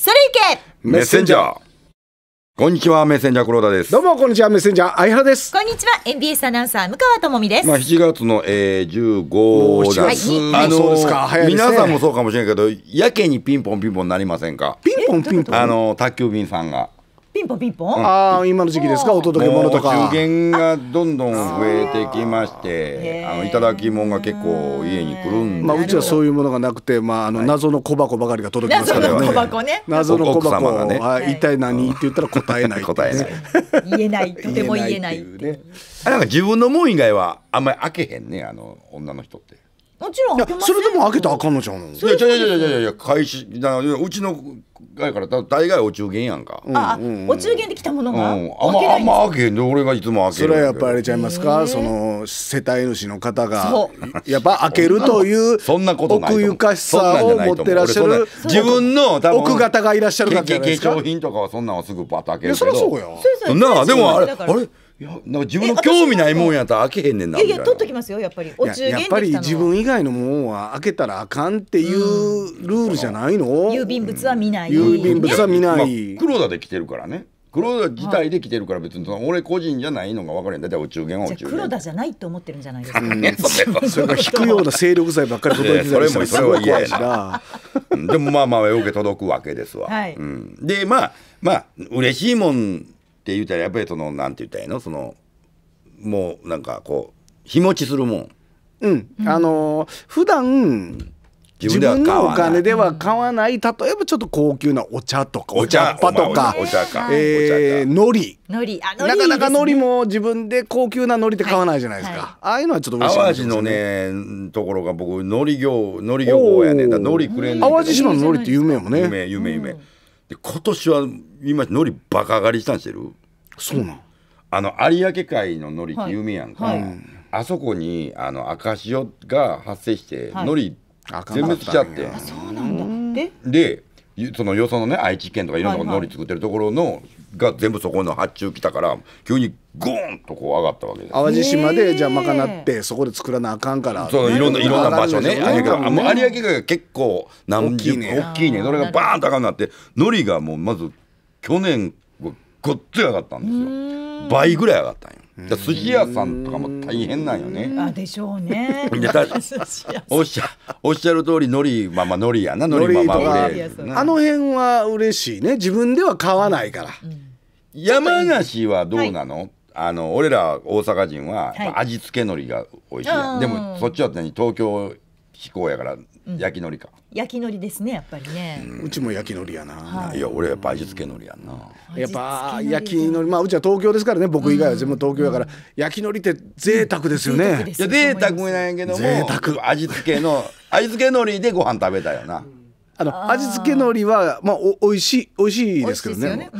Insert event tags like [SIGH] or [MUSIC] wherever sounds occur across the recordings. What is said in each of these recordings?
それいけメッセンジャーこんにちはメッセンジャー黒田ですどうもこんにちはメッセンジャー相原ですこんにちは NBS アナウンサー向川智美ですまあ7月の、えー、15日あのーね、皆さんもそうかもしれないけどやけにピンポンピンポンなりませんかピンポンピンポンあのー、宅急便さんがピンポンピンポン、ああ今の時期ですかお届け物とか受験がどんどん増えてきましてあのいただき物が結構家に来るんでまあうちはそういうものがなくてまああの謎の小箱ばかりが届きますからね、小箱ね、謎の小箱がね、一体何って言ったら答えない、答えない [LAUGHS] 言えないとても言えないあなんか自分のもん以外はあんまり開けへんねあの女の人って。もちろん開けませんそれでも開けたらあかんのちゃうのいやいやいやいやいや開始だうちの外から大概お中元やんか、あ、お中元で来たものが、うん、あんまあんま開けへんで俺がいつも開けそれはやっぱあれちゃいますかその世帯主の方が [LAUGHS] やっぱ開けるという [LAUGHS] 奥ゆかしさを持ってらっしゃる自分の奥方がいらっしゃるかけじゃないですか化粧品とかはそんなんはすぐバッと開けるけどそりゃそうやそなあでもあれあれいやなんか自分の興味ないもんやったら開けへんねんないやいや取っときますよやっぱりお中元やっぱり自分以外のもんは開けたらあかんっていうルールじゃないの、郵便物は見ない、郵便物は見ない、黒田で来てるからね黒田自体で来てるから別に俺個人じゃないのが分かるんだっお中元はお中じゃ元黒田じゃないと思ってるんじゃないですかね [LAUGHS] それはそが引くような勢力剤ばっかり届いてたりしたそすごい怖しなでもまあまあよけ届くわけですわ、はいうん、でまあまあ嬉しいもんって言ったらやっぱりそのなんて言ったらいいのそのもうなんかこう日持ちするもん。うん、あのー、普段自分のお金では買わない、例えばちょっと高級なお茶とかお茶っ葉とかお茶えー、海なかなか海苔も自分で高級な海苔って買わないじゃないですか、はいはい、ああいうのはちょっと嬉しい淡路のねところが僕海苔業海苔業やねんだ海苔くれんねん淡路島の海苔って有名もね有名有名有名、うんで今年は今のりバカ上がりしたんしてるそうなんあの有明海ののりって有名やんか、はいはい、あそこにあの赤潮が発生してのり、はい、全滅しちゃってあそうなんだででそのよそのね愛知県とかいろんなのり作ってるところのが全部そこの発注来たから急にゴーンとこう上がったわけです淡路島でじゃあ賄ってそこで作らなあかんからそういろんないろんな場所ね有明海が結構何大きいねそれがバーンと上がるなって海苔がもうまず去年ごっつい上がったんですよ倍ぐらい上がったんよだ寿司屋さんとかも大変なんよね。あでしょうね。[LAUGHS] おっしゃおっしゃる通りのりままのりやなのりままで。あの辺は嬉しいね自分では買わないから。山梨はどうなの？はいあの俺ら大阪人は、味付け海苔が美味しいはい、でもそっちは何東京飛行やから焼き海苔か焼き海苔ですねやっぱりね、うちも焼き海苔やな、い、や俺やっぱ味付け海苔やな、やっぱ焼き海苔まあうちは東京ですからね僕以外は全部東京やから、焼き海苔って贅沢ですよね、いや贅沢なんやけど贅沢味付けの [LAUGHS] 味付け海苔でご飯食べたよなあの味付け海苔はまあお美味しい美味しいですけどね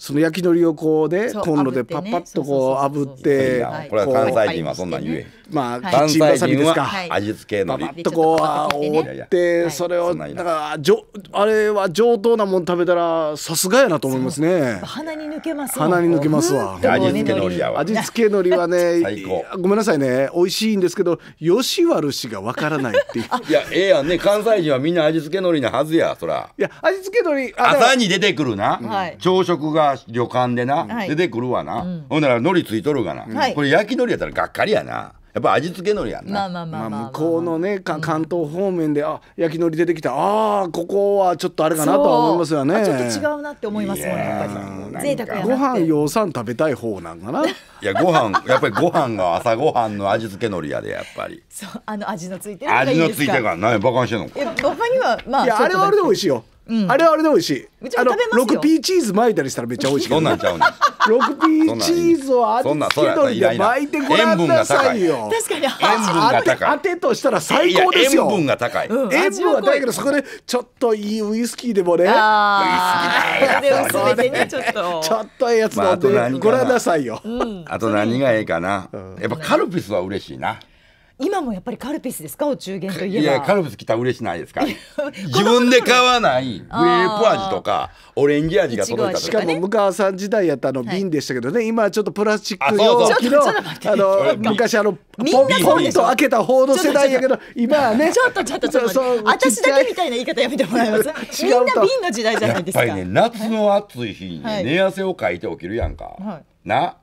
その焼き海苔をこうでコンロでパッパッとこう炙ってこれは関西人はそんなん言えまあ関西人は味付け海苔パッとこうあおってそれをだからじょあれは上等なもん食べたらさすがやなと思いますね鼻に抜けます鼻に抜けますわ味付け海苔やわ味付け海苔はね [LAUGHS] ごめんなさいね美味しいんですけどよし悪しがわからないっていう [LAUGHS] いやええやんね関西人はみんな味付け海苔なはずやそらいや味付け海苔朝に出てくるな朝食が旅館でな、出てくるわな、ほんなら海苔ついとるがな、これ焼き海苔やったらがっかりやなやっぱ味付け海苔やんな、まあまあまあ向こうのね関東方面で、あ焼き海苔出てきたああここはちょっとあれかなとは思いますよねちょっと違うなって思いますもんねやっぱり贅沢やご飯養蚕食べたい方なんかな [LAUGHS] いやご飯やっぱりご飯が朝ご飯の味付け海苔やでやっぱりそうあの味のついてる味のついてるから何バカにしてんのかいやバカにはまあいやあれはあれで美味しいよあれはあれで美味しい。あの六 P チーズ巻いたりしたらめっちゃ美味しい。そんなんちゃうね。六 P チーズを当てつけで巻いてごらんなさいよ。確かに塩分が高い。当てとしたら最高ですよ。塩分が高い。塩分が高いけどそこでちょっといいウイスキーでもね。ああ。でねちょっと。ちょっとええやつ飲んでごらんなさいよ。あと何がええかな。やっぱカルピスは嬉しいな。今もやっぱりカルピスですかお中元といえばいやカルピス来たら嬉しないですか [LAUGHS] 自分で買わないグレープ味とかオレンジ味が届いたとか、ね、しかも向川さん時代やったの瓶でしたけどね、はい、今ちょっとプラスチック容器のあの [LAUGHS] 昔あのポンと開けた報道世代やけど今はねちょっとちょっとちょっと私だけみたいな言い方やめてもらえますみんな瓶の時代じゃないですかやっぱりね夏の暑い日に、ね、寝汗をかいて起きるやんか、はい、な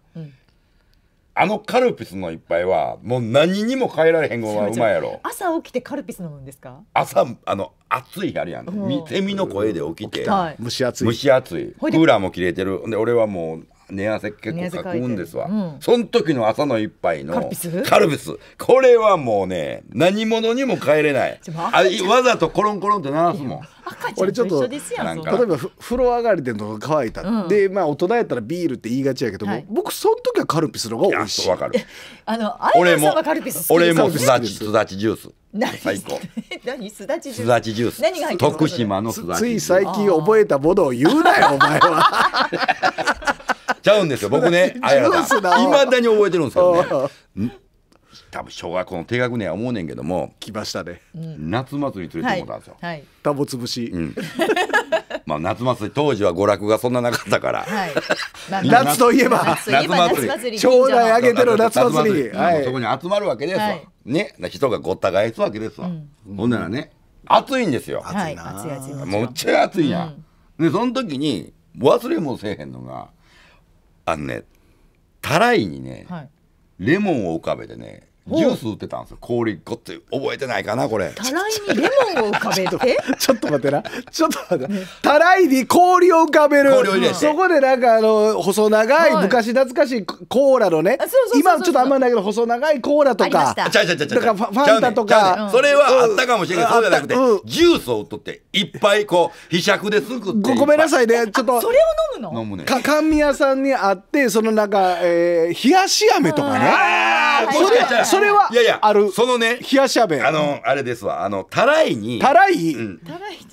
あのカルピスの一杯はもう何にも変えられへんごはうまいやろ朝起きてカルピス飲むんですか朝あの暑い日あるやんセミの声で起きて蒸し暑い蒸し暑いクーラーも切れてるで俺はもう寝汗結構かくんですわ、うん、その時の朝の一杯のカルピスこれはもうね何者にも変えれないあわざとコロンコロンって鳴らすもん俺ちょっとなんか例えば風呂上がりでの乾いた、うん、でまあ大人やったらビールって言いがちやけども、はい、僕その時はカルピスの方が美味しいわかるあの俺も俺もすだちすだちジュース最高。[LAUGHS] 何すだちジュース。何が入ってる。徳島のすだつい最近覚えたものを言うなよ [LAUGHS] お前は。[LAUGHS] ちゃうんですよ僕ね [LAUGHS] あやらさいまだに覚えてるんですけどね [LAUGHS] 多分小学校の低学年は思うねんけども来ましたね夏祭り連れてもらったんですよ、はい田んし、うん、[LAUGHS] まあ夏祭り当時は娯楽がそんななかったから、はい、夏といえば夏祭り町内あげてる夏祭りそこに集まるわけですわ、ね人がごった返すわけですわ、ほんならね暑いんですよ暑いな、はい、暑いっちゃ暑いやん、ん、でその時に忘れもせえへんのがあのねたらいにね、はい、レモンを浮かべてねジュース売ってたんですよ氷ごって覚えてないかなこれたらいにレモンを浮かべてちょっと待ってなちょっと待って、たらいに氷を浮かべるそこでなんかあの細長い、昔懐かしいコーラのね今ちょっとあんまりないけど細長いコーラとかだからファンタとか、ね、それはあったかもしれないけどそうじゃなくて、うん、ジュースを取っていっぱいこうひしゃくですくってごめんなさいねちょっとそれを飲むの飲むねか甘味屋さんにあってそのなんか、えー、冷やし飴とかね、うあ。それそれは、いやいや、ある。そのね、冷やしゃべ。あの、あれですわ。あの、たらいに。たらい、うん、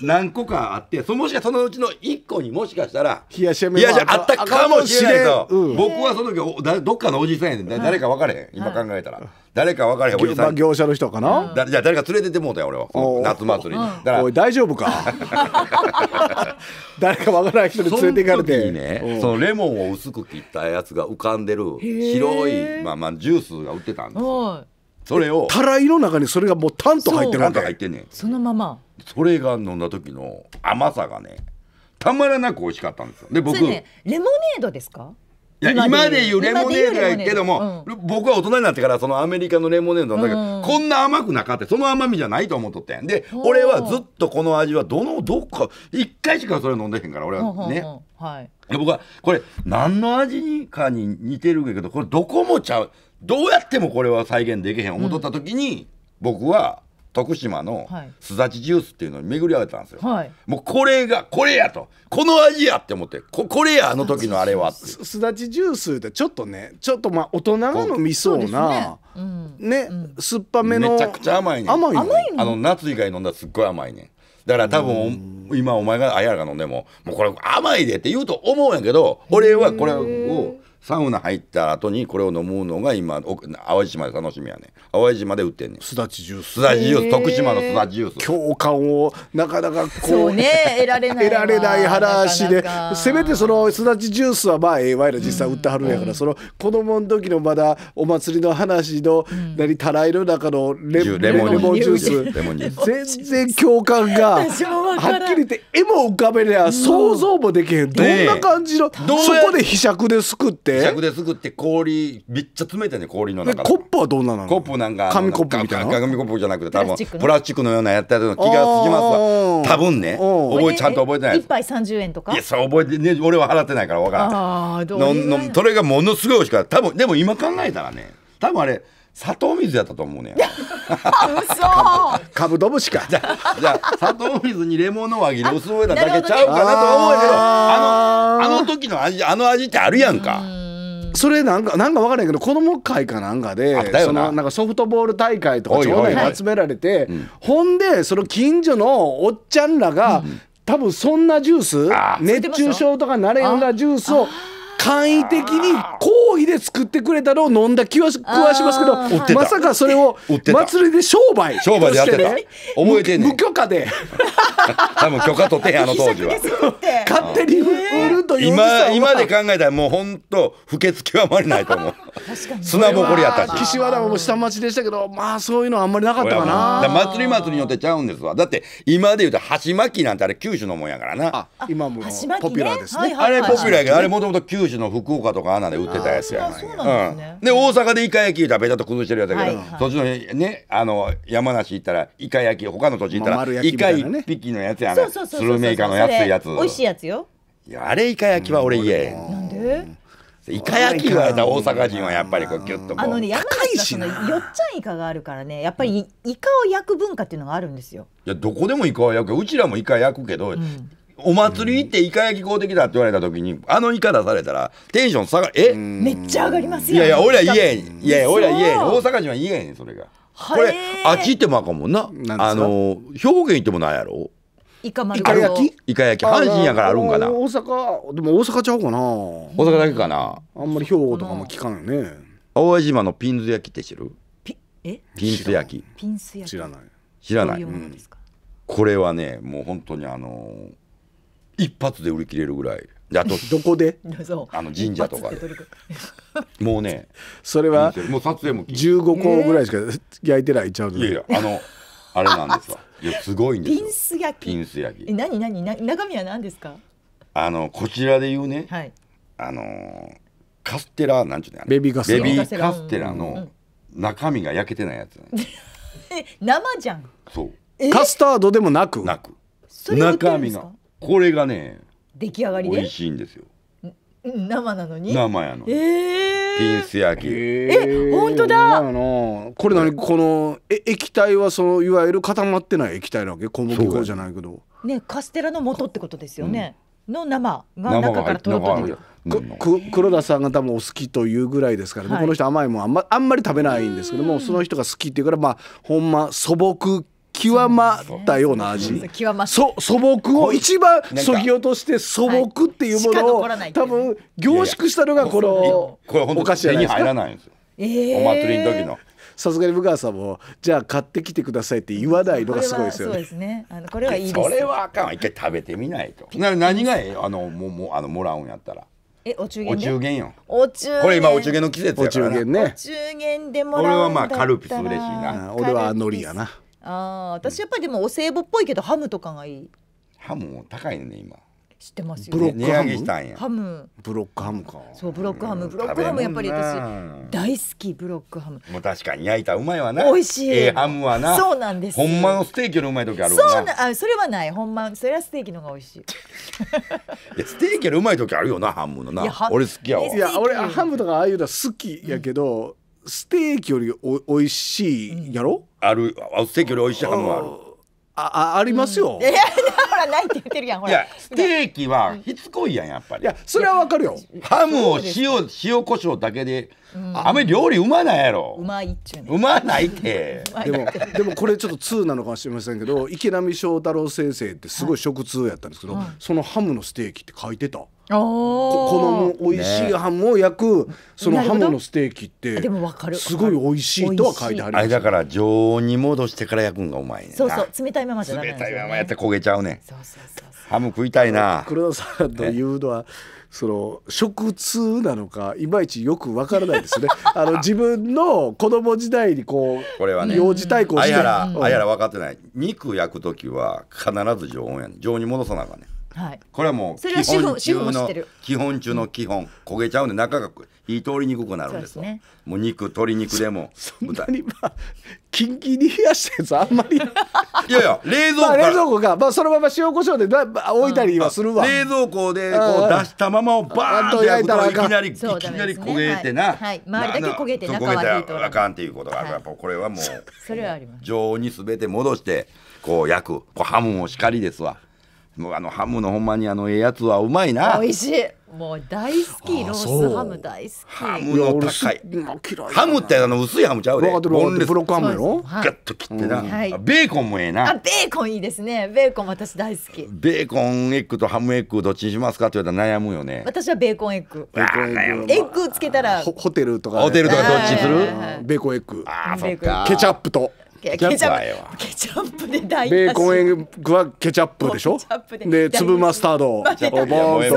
何個かあって、そもしかそのうちの1個にもしかしたら、冷やしゃべがあったかもしれないと、うん。僕はその時、おだどっかのおじさんやねん。誰か分かれへん。今考えたら。誰か分からへんおじさん業者の人かなだじゃあ誰か連れてってもうたよ俺は夏祭りだからおい大丈夫か [LAUGHS] 誰か分からへん人に連れていかれてそねそのレモンを薄く切ったやつが浮かんでる白い、まあ、まあジュースが売ってたんですよそれをたらいの中にそれがもうタンと入ってるとか入ってんねんそのままそれが飲んだ時の甘さがねたまらなく美味しかったんですよで僕、ね、レモネードですかいや今で言うレモネードやけども、僕は大人になってからそのアメリカのレモネードんだけど、こんな甘くなかってその甘みじゃないと思っとってんで俺はずっとこの味はどのどっか一回しかそれ飲んでへんから俺はね。はい、僕はこれ何の味かに似てるけどこれどこもちゃうどうやってもこれは再現できへん思っとった時に、僕は徳島のすだちジュースっていうのに巡り合えたんですよ、はい、もうこれがこれやとこの味やって思ってここれやあの時のあれはすだちジュースってちょっとねちょっとまあ大人が飲みそうなね、うんね、酸っぱめのめちゃくちゃ甘いね甘いのあの夏以外飲んだらすっごい甘いねだから多分今お前があやらが飲んでももうこれ甘いでって言うと思うんやけど俺はこれをサウナ入った後にこれを飲むのが今淡路島で楽しみやね淡路島で売ってんねすだちジュースすジュース徳島のすだちジュース共感をなかなかこうね得られない得られない話でせめてそのすだちジュースはまあええわいら実際売ってはるんやから、うん、その子供の時のまだお祭りの話の、うん、何たらいの中のレレモンジュース全然共感がはっきり言って絵も浮かべりゃ想像もできへん、どんな感じの、そこでひしですくって尺ですくって氷めっちゃ詰めてね氷の中コップはどんなのコップなんか紙コップみたいな紙コップじゃなくて多分プラスチックのようなやったやつ気がつきますわ多分ね覚えちゃんと覚えてない一杯三十円とかいやそう覚えてね俺は払ってないから分からんあどのそれがものすごい美味しかった多分でも今考えたらね多分あれ砂糖水やったと思うねカブドブシか。じゃあ、砂糖水にレモンの輪切り薄めただけちゃうかなと思うけど、あの、あの時の味、あの味ってあるやんか。それなんかなんか分からないけど子供会かなんかでそのなんかソフトボール大会とか町内に集められて、ほんでその近所のおっちゃんらが、うん、多分そんなジュース熱中症とかなれんようなジュースを。簡易的に好意で作ってくれたのを飲んだ気はしますけどまさかそれを祭りで商売商売でやってた覚えてんね無許可で [LAUGHS] 多分許可取ってあの当時は [LAUGHS] 勝手に売るという今今で考えたらもう本当不潔極まりないと思う砂ぼこりやったし岸和田も下町でしたけどまあそういうのはあんまりなかったかな祭り祭りによってちゃうんですわだって今で言うと箸巻きなんてあれ九州のもんやからな今もポピュラーですねあれポピュラーやけどあれもともと九州の福岡とか穴で売ってたやつやで大阪でイカ焼き食べたと崩してるやつやけどそっちのねあの山梨行ったらイカ焼き他の土地行ったらイカ一匹のやつやねスルメイカの安いやつ美味しいやつよいやあれイカ焼きは俺家、うん、なんでイカ焼きは大阪人はやっぱりこうギュッとあのね山梨はのよっちゃんイカがあるからねやっぱりイカを焼く文化っていうのがあるんですよいやどこでもイカを焼くうちらもイカ焼くけど、うん、お祭り行ってイカ焼き買うてきたって言われた時にあのイカ出されたらテンション下がえめっちゃ上がりますよいやいや俺ら言えんいやいや俺ら言えん大阪人は言えんそれがこれあっち行ってもあかんもんなあの兵庫県行ってもないやろイカ丸焼きイカ焼き阪神やからあるんかな大阪でも大阪ちゃうかな大阪だけかなあんまり兵庫とかも聞かんよね淡路島のピンズ焼きって知るピえピンズ焼きピン焼き知らない知らない、うん、これはねもう本当にあの一発で売り切れるぐらいあと [LAUGHS] どこであの神社とかでもうねそれはもう撮影も15個ぐらいしか焼いてないちゃういやいやあのあれなんですわ。[LAUGHS] いや、すごいんですピン。ス焼きピンス焼えき。何何な中身は何ですかあの、こちらで言うね、はいあのーカステラ、なんちゅうのベビーカステラベビーカステラの中身が焼けてないやつ、[LAUGHS] 生じゃんそえカスタードでもなくなく。中身が。これがね、出来上がり美味しいんですよ。生なのに生やの。ええピンス焼きえ本当だこれ何このえ液体はそのいわゆる固まってない液体なわけ小麦粉じゃないけどねカステラの元ってことですよね、の生が中からとろとろく黒田さんが多分お好きというぐらいですからね、はい、この人甘いもんあん,、まあんまり食べないんですけども、その人が好きっていうからまあほんま素朴極まったような味、ね、そ素朴を一番そぎ落として素朴っていうものを、はい、多分凝縮したのがこのこれお菓子屋ゃな入らないんですよ、えー、お祭りの時のさすがに向川さんもじゃあ買ってきてくださいって言わないのがすごいですよね。そ、ね、あのこれはいいです。それはあかん一回食べてみないと。な何がええあのももあのもらうんやったら。えお中元お中元よお中元これ今お中元の季節やからなお中元ねお中元でもらうんだったら俺はまあカルピス嬉しいな俺は海苔やなああ私やっぱりでもお歳暮っぽいけどハムとかがいいハムも高いね今知ってますよ、ブロック値上したんやハムブロックハムかそうブロックハムブロックハムやっぱり私大好きブロックハムもう確かに焼いたうまいわな美味しいええハムはなそうなんですほんまのステーキのうまい時あるわなそうなあそれはないほんまそれはステーキの方が美味しい [LAUGHS] いやステーキよりうまい時あるよなハムのないや俺好きやわいや俺ハムとかああいうのは好きやけど、ステーキよりおおいしいやろ、あるあステーキより美味しいハムはあるああありますよ、[LAUGHS] いやいやほらないって言ってるやんほいらやステーキはしつこいやんやっぱりいやそれはわかるよハムを塩塩コショウだけで、あんまり料理うまないやろうまいっちゅうねうまないってでもでもこれちょっと通なのかもしれませんけど池波正太郎先生ってすごい食通やったんですけど、そのハムのステーキって書いてたこの美味しいハムを焼く、そのハムのステーキってすごい美味しいとは書いてありますだから常温に戻してから焼くんがうまいねそうそう冷たいままじゃダメ冷たいままやって焦げちゃうねハム食いたいな黒田さんというのは、その食通なのかいまいちよくわからないですね [LAUGHS] あの自分の子供時代にこうこれはね幼児対抗してあやら、うん、あやら分かってない肉焼く時は必ず常温やね常温に戻さなあかんねんはい、これはもう基本中の基本中の基本焦げちゃうんで中が火通りにくくなるんですよ、ね、もう肉鶏肉でもそそんなにまあキンキンに冷やしたやつあんまり [LAUGHS] いやいや冷蔵庫、まあ、冷蔵庫が、まあ、そのまま塩コショウでだ置いたりはするわ、うん、冷蔵庫でこう出したままをバーンと焼いたらいきなり、いきなり焦げてな、はい、はい、周りだけ焦げて中は火通らあかんっていうことがあるから、はい、これはもうそれはあります常温に全て戻してこう焼くこうハムもしかりですわもうあのハムのほんまにあのええやつはうまいな美味しいもう大好きロースハム大好きハムの高いハムってあの薄いハムちゃうでボスブロックハムよ。ガッと切ってな、はい、ベーコンもええなあベーコンいいですねベーコン私大好きベーコンエッグとハムエッグどっちにしますかって言われたら悩むよね私はベーコンエッグベーコンエッグエッグつけたらホテルとか、ね、ホテルとかどっちするベーコンエッグあそっかケチャップとケチャップで大ベーコンエッグはケチャップでしょで粒マスタードボンえ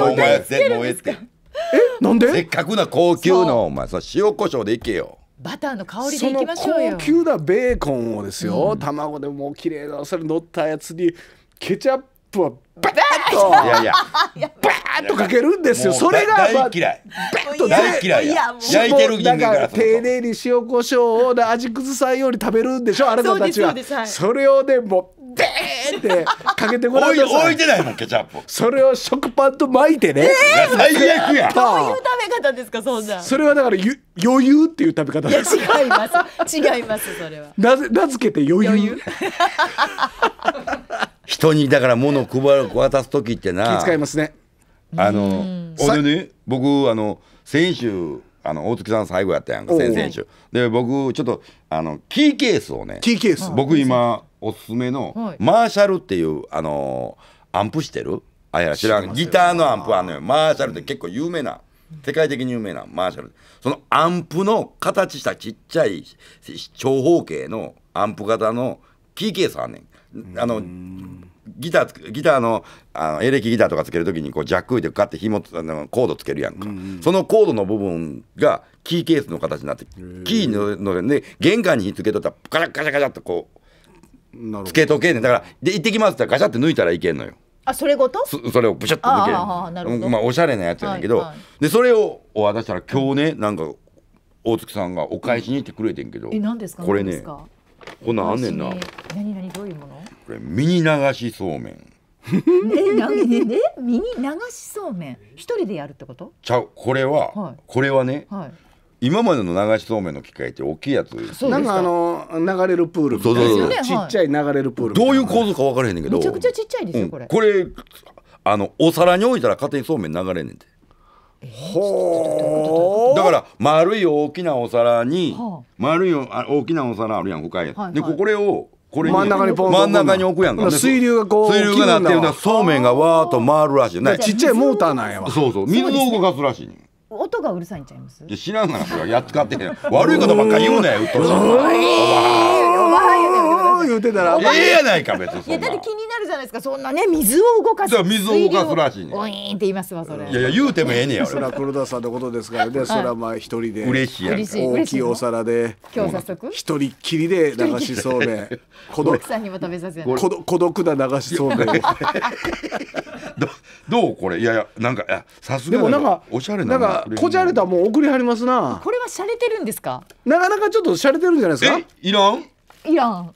なんでせっかくな高級のお前さ塩コショウでいけよバターの香りでいきましょうよ高級なベーコンをですよ、卵でも綺麗なそれ乗ったやつにケチャッププをバーッといやいやバーッとかけるんですよそれが、まあ、大嫌いバッと大嫌いや焼いてる人間から丁寧に塩コショウを味崩さんように食べるんでしょあなたたちはそれをでもでデーってかけてごらんなさい置いてないもんケチャップそれを食パンと巻いてね、えー、最悪やどういう食べ方ですかそんなそれはだからゆ余裕っていう食べ方です違います違いますそれはな名付けて余裕余裕人にだから物を配る渡す時ってな気遣いますねあの俺ね僕あの先週あの大月さん最後やったやんか先々週で僕ちょっとあのキーケースをねキーケース僕今おすすめの、マーシャルっていうあのアンプしてるあや知らんギターのアンプあんのよマーシャルって結構有名な世界的に有名なマーシャルそのアンプの形したちっちゃい長方形のアンプ型のキーケースあんねんあのギターギターのあのエレキギターとかつけるときにこうジャックでガって紐あのコードつけるやんか、そのコードの部分がキーケースの形になってキーのので玄関にひっつけとったらガチャガチャガチャってこうつけとけんねんだからで行ってきますってガチャって抜いたらいけんのよ。あそれごとそれをブシャッと抜けるまあおしゃれなやつやねんけど、はいはい、でそれを渡したら今日ねなんか大月さんがお返しに行ってくれてんけど、うん、えですかこれねこんなんあんねんな。なになにどういうもの？これミニ流しそうめん。えなんで、えミニ流しそうめん一人でやるってことちゃうこれは、はい、これはね、はい、今までの流しそうめんの機械って大きいやつなんかあの流れるプールみたいなそうそうちっちゃい流れるプールどういう構造か分からへんねんけどめちゃくちゃちっちゃいですよこれ、うん、これあのお皿に置いたら勝手にそうめん流れんねんてだから丸い大きなお皿に、丸い大きなお皿あるやんこかい、でこれをこれ真ん中にポン真ん中に置くやんか水流がこう水流がなってるそうめんがわーっと回るらしいねちっちゃいモーターなんやわそうそう水を動かすらしい音がうるさいんちゃいます知らんがなやっつかって悪いことばっか言うなようっとしいう言うてたらええやないか別にいやだって気になるじゃないですかそんなね水を動かすじゃ水を動かすらしいねおいんって言いますわそれいやいや言うてもええねやそれは黒田さんのことですからねそれはまあ一人で嬉しいやん大きいお皿で今日早速一人きりで流しそうめん孤独さんにも食べさせ孤独な流しそうめんどうこれいやいやなんかさすがでなんかおしゃれななんかこじゃれたもう送りはりますなこれは洒落てるんですかなかなかちょっと洒落てるんじゃないですかいらんいらん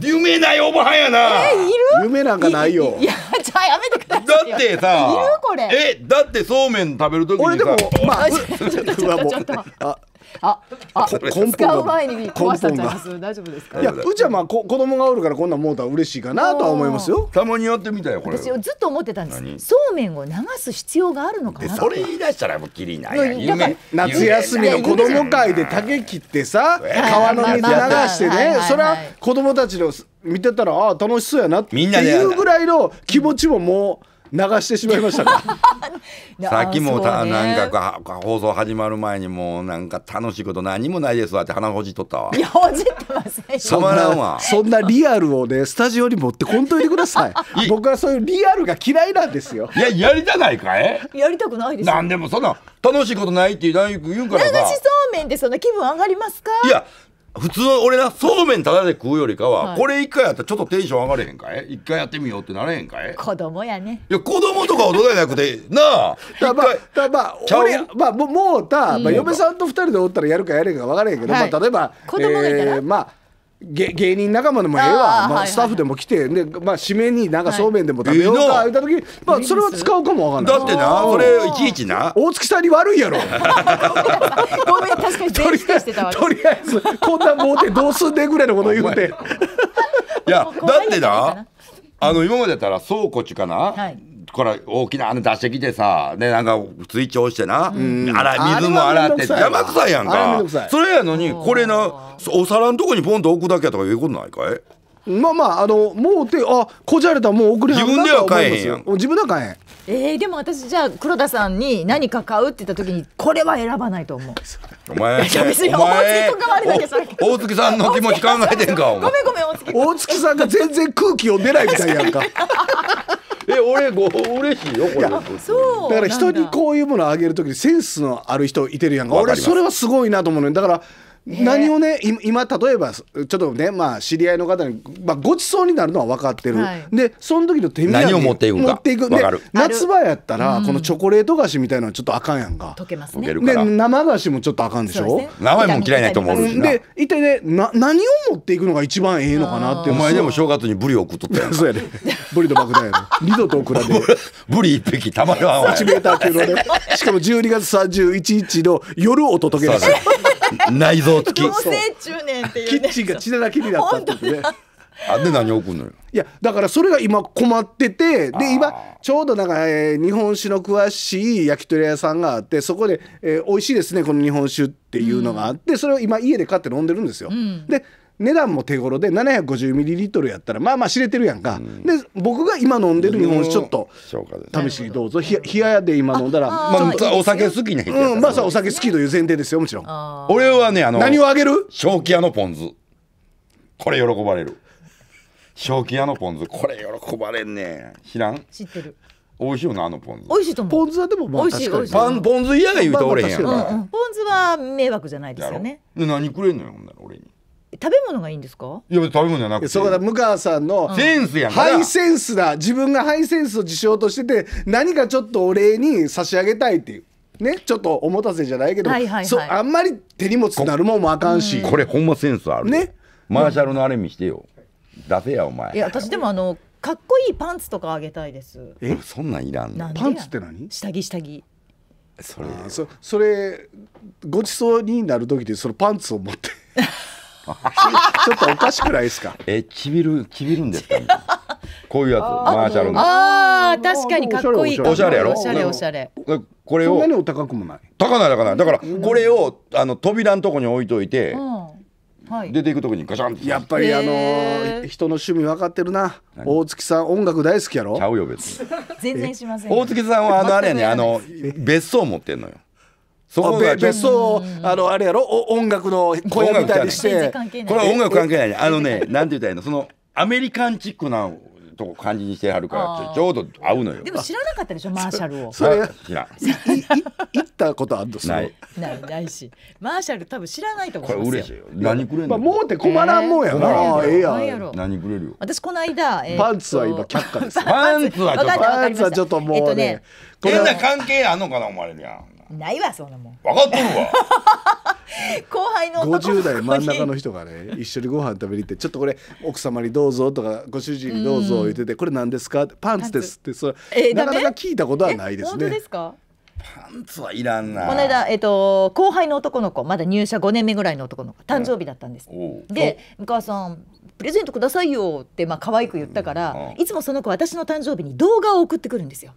有名なおばはんやな。えいる？夢なんかないよ。いやじゃあやめてくださいだってさ、いるこれえだってそうめん食べるときにさ、俺でもまあちょっとちょっとちょっとああ、あ、根本が前に壊しんちゃいます大丈夫ですかいやうちはまあこ子供がおるからこんなモーター嬉しいかなとは思いますよたまにやってみたよこれ私ずっと思ってたんですそうめんを流す必要があるのかなそれ言い出したらもうきりない夏休みの子供会で竹切ってさ川の水流してねそれは子供たちの見てたらああ楽しそうやなっていうぐらいの気持ちももう流してしまいましたか [LAUGHS] さっきもた、ね、なんか放送始まる前にもうなんか楽しいこと何もないですわって鼻ほじっとったわいやほじってませんそんなそんなリアルをねスタジオに持ってこんといてください [LAUGHS] 僕はそういうリアルが嫌いなんですよいややりたないかいやりたくないですなんでもそんな楽しいことないって言うからさ流しそうめんでそんな気分上がりますかいや普通の俺なそうめんただで食うよりかは、はいこれ一回やったらちょっとテンション上がれへんかい一回やってみようってなれへんかい子供やねいや子供とか大人じゃなくてなあだまあ、まあ俺、まあ、もう、うた、まあ、嫁さんと二人でおったらやるかやれんか分からへんけど、はいまあ、例えば。子供がいたらえーまあ、芸人仲間でもええわまあ、スタッフでも来て、でまあ、締めになんかそうめんでも食べようか、言った時に、まあ、それは使うかもわかんないだってなこれいちいちな大月さんに悪いやろ [LAUGHS] ごめん確かに [LAUGHS] とりあえずこんなもうてどうすんぐらいのこと言うていやだってなあの今までやったら倉庫地かな、はいこれ大きなあの出してきてさ、ね、なんかスイッチ押してな、うん、洗水も洗って邪魔くさいやんかそれやのにこれなお皿のとこにポンと置くだけやとかいうことないかいまあまああのもうてあこじゃれたもう送ん自分では買えへんやん自分では買えへんえー、でも私じゃあ黒田さんに何か買うって言った時にこれは選ばないと思うお前 [LAUGHS] 別に大月と変わりだけさ大月さんの気持ち考えてんかごめんごめん大月大月さんが全然空気を出ないみたいやんか [LAUGHS] え俺ご嬉しいよこれそうだから人にこういうものをあげる時にセンスのある人いてるやんか俺それはすごいなと思うねだから何をね今例えばちょっとねまあ知り合いの方に、まあ、ごちそうになるのは分かってる、はい、でその時の手土産を持っていくか夏場やったら、このチョコレート菓子みたいなのちょっとあかんやんか溶けますねで生菓子もちょっとあかんでしょ、ね、生も嫌いないと思うしで一体ねな何を持っていくのが一番ええのかなってお前でも正月にブリをっとったやん [LAUGHS] そうやで、ね、ブリと爆弾やで、[LAUGHS] 二度と送らでブリ一匹たまるんわ1メーター級のねしかも12月31日の夜お届けです内臓付き同棲中年っていう、ね、キッチンが血だらけになったってことねあで何を送るのよいやだからそれが今困っててで今ちょうどなんか、えー、日本酒の詳しい焼き鳥屋さんがあってそこで、えー、美味しいですねこの日本酒っていうのがあって、うん、それを今家で買って飲んでるんですよ、うん、で値段も手頃で 750ml やったらまあまあ知れてるやんか、うん、で僕が今飲んでる日本酒ちょっと試しにどうぞ冷ややで今飲んだらまあ、お酒好きね、うん、まあお酒好きという前提ですよもちろん俺はねあの何をあげる正気屋のポン酢これ喜ばれる正気屋のポン酢これ喜ばれんね知らん知ってる美味しいよなあのポン酢美味しいと思うポン酢はでもまあ確かにパンポン酢嫌が言うとおれへんやん、うんうん、ポン酢は迷惑じゃないですよねで何くれんのよほんなら俺に食べ物がいいんですかいや食べ物じゃなくてそうだ向川さんのセンスやハイセンスだ自分がハイセンスを自称としてて何かちょっとお礼に差し上げたいっていうねちょっとおもたせじゃないけど、はいはい、そあんまり手荷物になるもんもあかんしこれほんまセンスあるねマーシャルのあれ見してよ、出せやお前いや私でもあのかっこいいパンツとかあげたいですえそんなんいらんのパンツって何下着下着それそそれごちそうになる時でそのパンツを持って [LAUGHS] [LAUGHS] ちょっとおかしくないですか。え、ちびる、ちびるんですか、こういうやつ、マーシャルの。ああ、確かにかっこいい。おしゃれやろ。おしゃれ、おしゃれ。これを。そんなに高くもない。高ない、高ない、だから、これを、あの扉のとこに置いといて。はい、出ていくとこにガシャンやっぱりあの人の趣味分かってるな大月さん音楽大好きやろちゃうよ別に [LAUGHS] 全然しません大月さんはあのあれやねあの別荘持ってんのよそこが別荘あのあれやろ音楽の小屋みたいにしてこれは音楽関係ない、ね、あのねなんて言ったらいいのそのアメリカンチックなとこ感じにしてはるからちょうど合うのよでも知らなかったでしょマーシャルをそれ知らん行ったことあるんですないないしマーシャル多分知らないと思いますこれ嬉しいよ何くれるの、まあ、もうて困らんもんやなええやん何くれるよ私この間、えー、パンツは今却下ですパンツはちょっとパンツはちょっともうね変な関係あんのかな思われるやんないわそんなもん分かっとるわ [LAUGHS] 後輩の50代真ん中の人がね一緒にご飯食べに行って「ちょっとこれ奥様にどうぞ」とか「ご主人にどうぞ」言ってて「これ何ですか?」パンツです」ってそれ、えー、なかなか聞いたことはないですね。ですかパンツはいらんなこの間、えっと、後輩の男の子まだ入社5年目ぐらいの男の子誕生日だったんです、で「お母さんプレゼントくださいよ」ってまあ可愛く言ったから、いつもその子私の誕生日に動画を送ってくるんですよ。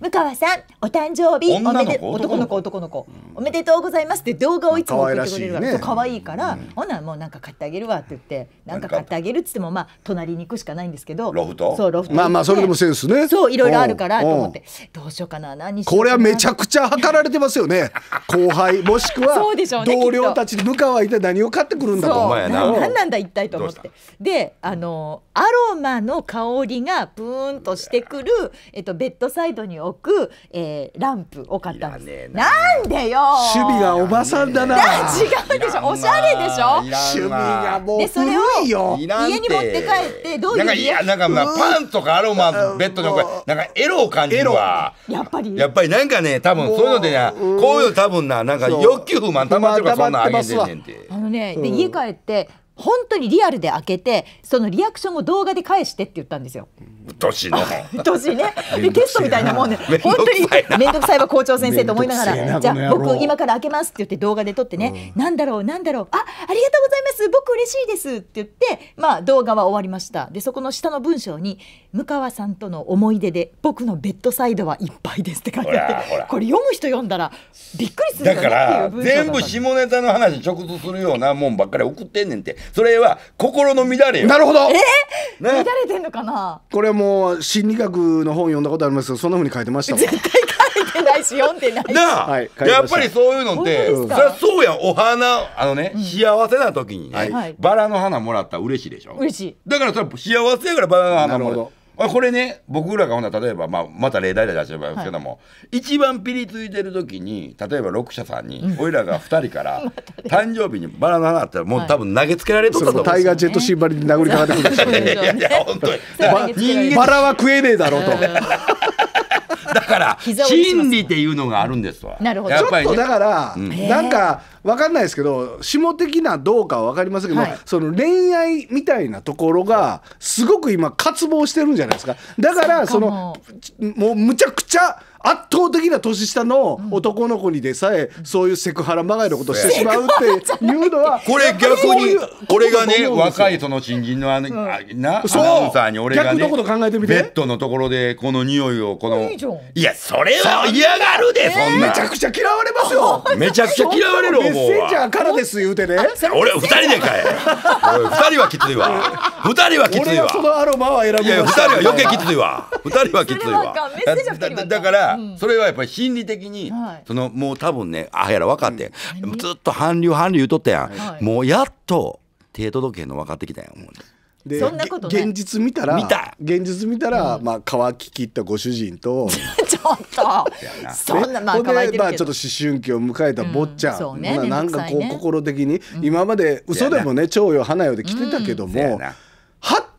向川さんお誕生日おめで男の子男の子、おめでとうございますって動画をいつも送ってくれるから可愛い,、いから、ほなもうなんか買ってあげるわって言ってなんか買ってあげるっつってもまあ隣に行くしかないんですけどロフトそうロフトまあまあそれでもセンスねそういろいろあるからと思ってどうしようかな何これはめちゃくちゃ測られてますよね後輩もしくは同僚たちに向川は一体何を買ってくるんだと何なんだ一体と思ってであのアロマの香りがプーンとしてくる、えっと、ベッドサイドドに置く、えー、ランプを買ったんですなんでよ趣味がおばさんだな違うでしょおしゃれでしょ趣味がもう古いよ家に持って帰ってどういうなんかいやなんか、まあ、パンとかアロマベッドに置くなんかエロを感じるわやっぱりやっぱりなんかね多分そういうのでねこういう多分ななんか欲求不満たまってるからそんなあげてんねんてあのねで家帰って本当にリアルで開けてそのリアクションを動画で返してって言ったんですよ。年の [LAUGHS] 年ねでテストみたいなもんで、ね、本当に面倒くさいわ校長先生と思いながらじゃあ僕今から開けますって言って動画で撮ってね、うん、なんだろうなんだろうあありがとうございます僕嬉しいですって言ってまあ動画は終わりましたでそこの下の文章に向川さんとの思い出で僕のベッドサイドはいっぱいですって書いてあってこれ読む人読んだらびっくりするだから全部下ネタの話直通するようなもんばっかり送ってんねんってそれは心の乱れよなるほどえー、ね、乱れてんのかなこれも心理学の本読んだことありますけどそんなふうに書いてました絶対書いてないし読んでないしなあ、はい、やっぱりそういうのってそそうやお花あのね、うん、幸せな時にね、はい、バラの花もらったら嬉しいでしょ嬉しいだからそれ幸せやからバラの花もらったこれね僕らがほな例えば、まあ、また例題で出してもらいますけども、はい、一番ピリついてる時に例えば6社さんに、うん、俺らが2人から [LAUGHS] 誕生日にバナナがあったらもう、多分投げつけられとったと思う、タイガージェットシンバルに殴りかかってくるんですよ、ね、いやいや本当にバラは食えねえだろうと。だから心理っていうのがあるんですわ。なるほど。ちょっだから、なんかわかんないですけど、下的などうかはわかりませんけど、その恋愛みたいなところがすごく今渇望してるんじゃないですか。だからそのもうむちゃくちゃ圧倒的な年下の男の子にでさえ、そういうセクハラまがいのことをしてしまうっていうのはこれ逆に俺がね若いその新人のあの、アナウンサーに俺がねベッドのところでこの匂いをこのいやそれは嫌がるでそんなめちゃくちゃ嫌われますよ [LAUGHS] めちゃくちゃ嫌われる思うメッセンジャーからです言うてね俺二人でかい二人はきついわ二人はきついわ俺はそのアロマは選いや二人は余計きついわ [LAUGHS] 二人はきついわだからそれはやっぱり心理的に、そのもう多分ねあやら分かって、ずっと韓流韓流言うとったやん、もうやっと手届けんの分かってきたやん思うでそんなこと現実見たら現実見たら、まあ乾ききったご主人と [LAUGHS] ちょっとそんなまあ乾いてちょっと思春期を迎えた坊ちゃん、なんかこう心的に、今まで嘘でもね蝶よ花よで来てたけども、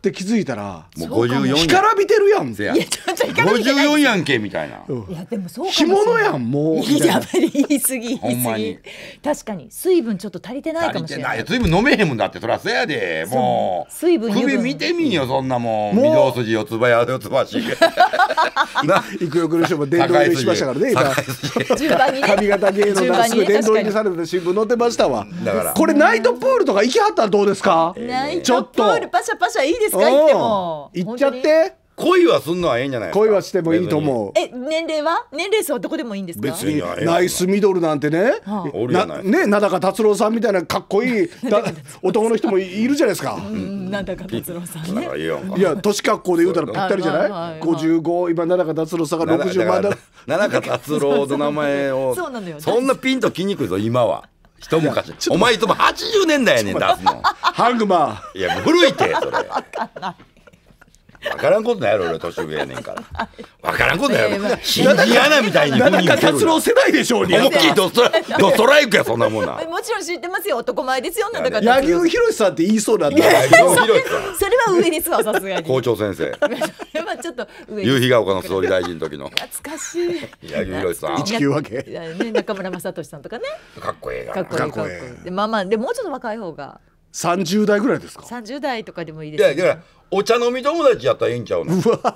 って気づいたらもう54干からびてるやんいやちょっと干からびて54やんけみたいな、うんいやでもそうかも干物やんもういみたいやな言い過ぎほんまに確かに水分ちょっと足りてないかもしれなないいずいぶん飲めへんもんだってそりゃそやでもう水分首見てみんよそんなもん御堂筋四つ葉や四つ葉し [LAUGHS] な行くよくる人も電動入りしましたからね [LAUGHS] 今 [LAUGHS] 順番に髪型芸能順が番すに電動入りされて新聞載ってましたわだからこれナイトプールとか行きはったらどうですかナイちょトっプとールパシャパシャいいでですか行っても行っちゃって恋はすんのはええんじゃない恋はしてもいいと思うえ年齢は年齢層はどこでもいいんですか別にナイスミドルなんてね、はあ、なね名高達郎さんみたいなかっこいい [LAUGHS] 男の人もいるじゃないですか名高達郎さんねいや年格好で言うたらぴったりじゃない,、はい55今名高達郎さんが60まだ名高達郎の名前を [LAUGHS] そうなんだよそんなピンときにくいぞ今は一昔お前いつも80年代やねん出すのハングマンいや古いってそれ分からんことないやろ俺年上やねんから分 [LAUGHS] からんことないやろ嫌なみたいに田中達郎世代でしょうに思いっきりドストライクやそんなもんなもちろん知ってますよ男前ですよなんだから柳生博さんって言いそうなんだそれは上にすわさすがに校長先生ちょっと [LAUGHS] 夕日が丘の総理大臣の時の懐かしい柳生博さん一9わけ中村雅俊さんとかねかっこいいかっこいいえまあまあでもうちょっと若い方が三十代ぐらいですか三十代とかでもいいです、ね、いやいやお茶飲み友達やったらいいんちゃうのうわ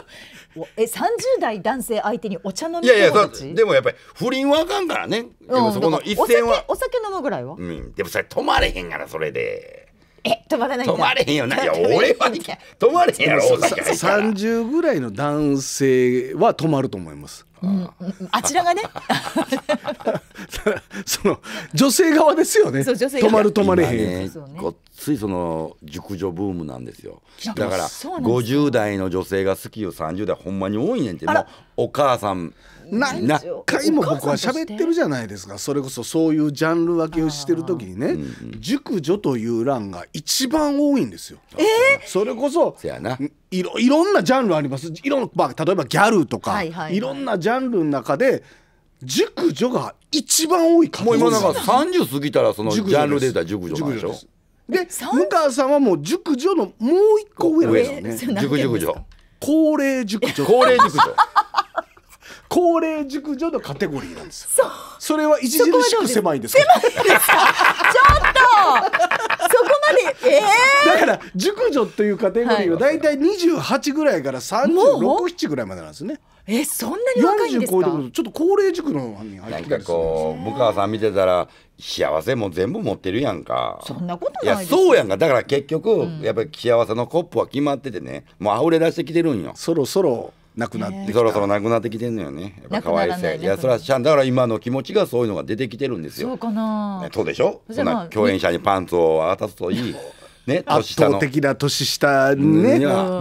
[LAUGHS] え30代男性相手にお茶飲み友達いやいやでもやっぱり不倫はあかんからね、うん、でもそこの一線はお酒飲むぐらいは、うん、でもそれ止まれへんからそれで。え止まらない止まれへんよな [LAUGHS] いや俺は止まれへんやろお酒3ぐらいの男性は止まると思いますうん、あちらがね [LAUGHS] その女性側ですよね止まる止まれへん、ね、ごっついその熟女ブームなんですよだから50代の女性が好きよ30代ほんまに多いねんってもうお母さん何回も僕は喋ってるじゃないですかそれこそそういうジャンル分けをしてる時にね「熟女」という欄が一番多いんですよ。えそれこそいろいろんなジャンルありますいろん、まあ、例えばギャルとか、はいはいい、ろんなジャンルの中で熟女が一番多いもう今なんか30過ぎたらそのジャンルでた熟女なんでしょで向川さんはもう熟女のもう一個上なんですよね熟熟女高齢熟女高齢熟女高齢熟女のカテゴリーなんですそそれは著しく狭いんです狭いですかちょっとそこまで、えー、だから熟女というカテゴリーは大体十八ぐらいから三十六、七ぐらいまでなんですね。えそんなに若いんですか40ちょっと高齢塾の方に入ってなんかこう向川さん見てたら幸せも全部持ってるやんかそんなことないいやそうやんかだから結局、うん、やっぱり幸せのコップは決まっててねもう溢れ出してきてるんよそろそろなくなって、そろそろなくなってきてんのよねやっぱかわいそういやそらちゃんだから今の気持ちがそういうのが出てきてるんですよそうかなそうでしょそんな共演者にパンツを渡すといい [LAUGHS] ね、圧倒的な年下ね、うん、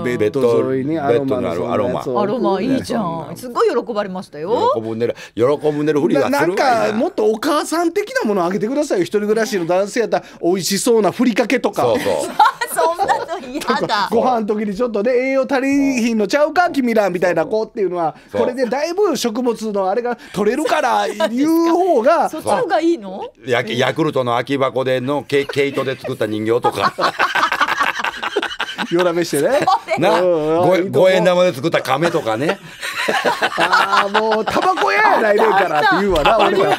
ベッド沿いにアロマのアロマアロマいいじゃんすごい喜ばれましたよ喜ぶねる喜ぶ寝るふりがなんかもっとお母さん的なものあげてくださいよ一人暮らしの男性やったら美味しそうなふりかけとかそうそう [LAUGHS] そんなの嫌だご飯の時にちょっとね栄養足りひんのちゃうか君らみたいな子っていうのはこれでだいぶ食物のあれが取れるから言う方がそっちの方がいいのヤクルトの空き箱での毛毛糸で作った人形とか [LAUGHS] [LAUGHS] 夜なめしてね。な、五円玉で作った亀とかね。[LAUGHS] ああ、もう、タバコ屋やないねんからって言うわな、[LAUGHS] 俺は。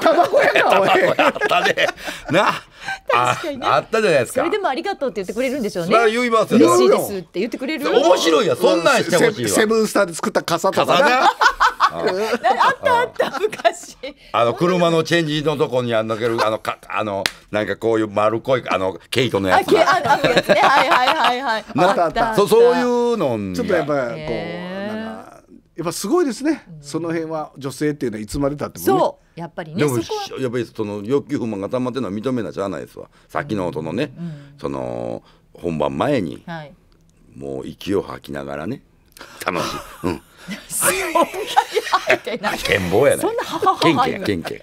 タバコ屋か、俺。あったね。な。確かにねあったじゃないですかそれでもありがとうって言ってくれるんでしょうね言いますよ嬉しいですって言ってくれる面白いやそんなんしてほしいセブンスターで作った傘とかなあったあった昔あの車のチェンジのとこにあんだけどあのかあのなんかこういう丸っこいあの毛糸のやつあああやつねはいはいはいはい [LAUGHS] ったそうそういうのちょっとやっぱこうなんかやっぱすごいですねその辺は女性っていうのはいつまでたってもねそうやっぱりねでもやっぱりその欲求不満がたまってるのは認めなしゃないですわさっきの音のね、うん、その本番前に、はい、もう息を吐きながらね楽しい。[LAUGHS] うん。そんな健坊やな。そんな母母言健健。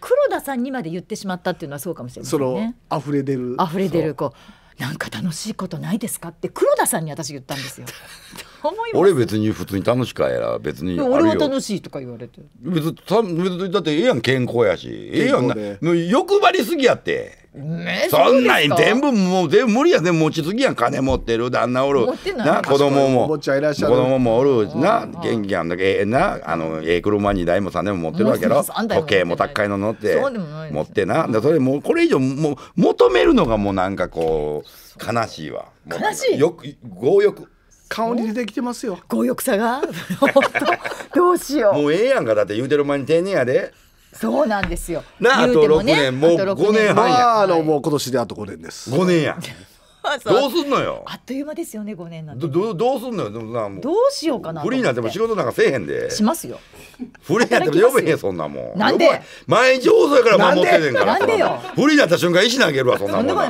黒田さんにまで言ってしまったっていうのはそうかもしれないね。その溢れ出る。溢れ出るこう。なんか楽しいことないですかって黒田さんに私言ったんですよ。[LAUGHS] 俺別に普通に楽しかやら別に俺は楽しいとか言われて別にだってええやん健康やしええやんな欲張りすぎやってね、そんなに全部もう全部無理やで持ちすぎやん金持ってる旦那おるな子供も子供もおるな元気やんだけええなあのええ車2台も3台も持ってるわけろ時計も高いの乗って持ってなそれもうこれ以上もう求めるのがもうなんかこう悲しいわ悲しいよく強欲顔に出てきてますよ強欲さが [LAUGHS] どうしようもうええやんかだって言うてる前に定年やでそうなんですよ。なあと六年もう五年半や。あのもう今年であと五年です。五年や。[LAUGHS] どうすんのよ。あっという間ですよね、五年なんて。どう、どうすんのよ、でもさ、どうしようかな。フリーなんても仕事なんかせえへんで。しますよ。フリーやったら呼べへんそんなもんなんで毎日放送やから守ってねんからなんでよフリになった瞬間石投げるわそんなもんそんな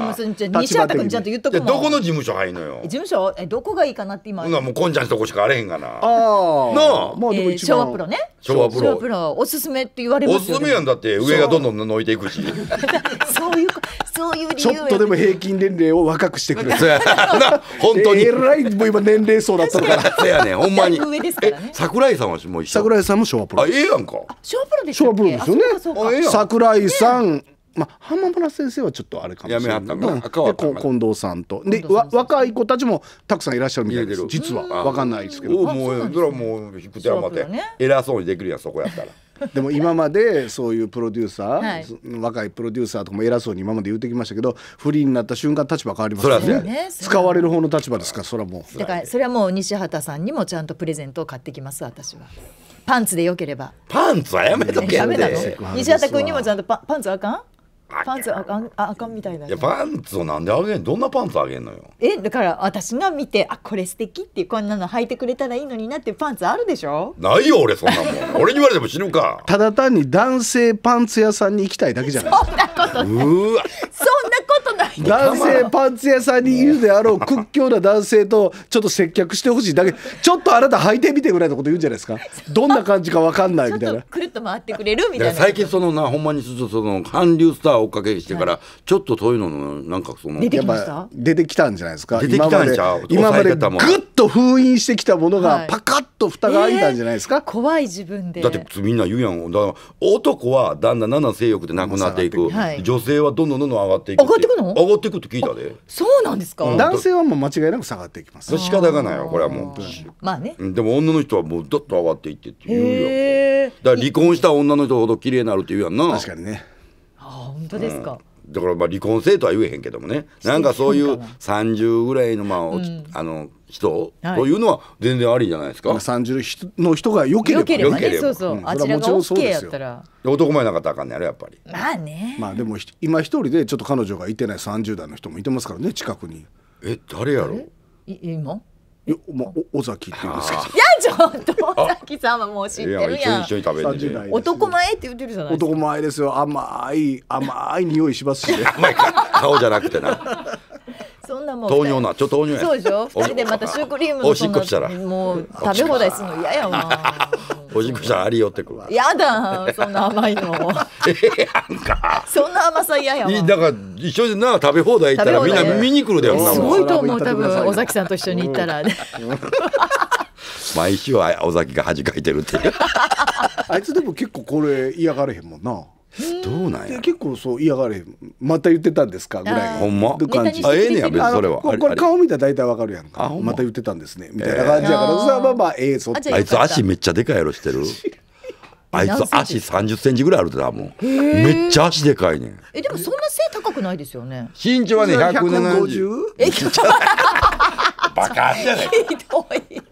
こない西畑君ちゃんと言っとくもんどこの事務所入んのよ事務所えどこがいいかなって今もうこんちゃんとこしかあれへんがなああなあでも一昭和プロね昭和プロプロおすすめって言われますおすすめやんだって上がどんどん伸いていくし [LAUGHS] そういうそういう理由ちょっとでも平均年齢を若くしてくれるな本当にえらいもう今年齢層だったからせ [LAUGHS] やねほんまに桜井さんはもう一緒桜井さんも昭和プロあええやんか昭和プロでし昭和プロですよね桜井さん、まあ、浜村先生はちょっとあれかもしれない近藤さんとでわ若い子たちもたくさんいらっしゃるみたいです実は分かんないですけどもうそれはもう引く手ゃんまで偉そうにできるやんそこやったら。[LAUGHS] でも今までそういうプロデューサー、はい、若いプロデューサーとかも偉そうに今まで言ってきましたけどフリーになった瞬間立場変わりますからね、ね、使われる方の立場ですからそれはもうだからそれはもう西畑さんにもちゃんとプレゼントを買ってきます私は。パンツでよければパンツはやめとけやめなの西畑君にもちゃんとパパンツあかんパンツあかんあかんみたいないやパンツをなんであげんどんなパンツあげんのよえだから私が見てあこれ素敵ってこんなの履いてくれたらいいのになってパンツあるでしょないよ俺そんなもん俺に言われても死ぬかただ単に男性パンツ屋さんに行きたいだけじゃないそんなことうわそうことない男性パンツ屋さんにいるであろう屈強な男性とちょっと接客してほしいだけちょっとあなた履いてみてぐらいのこと言うんじゃないですかどんな感じか分かんないみたいなくるっと回ってくれるみたいな最近そのなほんまにちょっとその韓流スター追っかけしてから、はい、ちょっとそういうののなんかその出てきました出てきたんじゃないですか出てきたんちゃう今までぐっと封印してきたものがパカッと蓋が開いたんじゃないですか、はいえー、怖い自分でだってみんな言うやん男はだんだんだんだん性欲でなくなっていく、はい、女性はどんどんどんどん上がっていくってくの上がっていくって聞いたでそうなんですか、うん、男性はもう間違いなく下がっていきます仕方がないよこれはもうまあねでも女の人はもうどっと上がっていってって言うよだから離婚した女の人ほど綺麗になるって言うやんな確かにねあ本当ですか、だからまあ離婚性とは言えへんけどもねなんかそういう30ぐらいのまあ、うん、あの人、というのは全然ありじゃないですか。三十の人が良ければ、良ければ、そうそう、あちらがやったら。男前な方あかんねやろやっぱり。まあね。まあでも今一人でちょっと彼女がいてない三十代の人もいてますからね近くに。え誰やろ。いまあ、尾崎って言うんですけど。[LAUGHS] いやちょっと尾崎さんはもう知ってるやん。一緒に食べ男前って言ってるじゃない男前ですよ。甘い甘い匂いしますし、甘い顔じゃなくてな。そんなもん。糖尿なちょっと糖尿やそうでしょ二人でまたシュークリームのおしっこしたらもう食べ放題するの嫌やわ [LAUGHS] おしっこしたらありよってくるわ。やだそんな甘いの [LAUGHS] えやんかそんな甘さ嫌やわだから一緒でな食べ放題行ったらみんな見に来るだよすごいと思う多分尾崎さんと一緒に行ったら、ね、毎週は尾崎が恥かいてるっていうあいつでも結構これ嫌がれへんもんなどうなんや結構そう嫌がれまた言ってたんですかぐらいほんま感じあええねや別にそれはこれ顔見たら大体わかるやんかまた言ってたんですねみたいな感じやからそれはまあまあええそあいつ足めっちゃでかいやろしてるあいつ足30センチぐらいあるってたもんめっちゃ足でかいねんえでもそんな背高くないですよね身長はね170えバカじゃない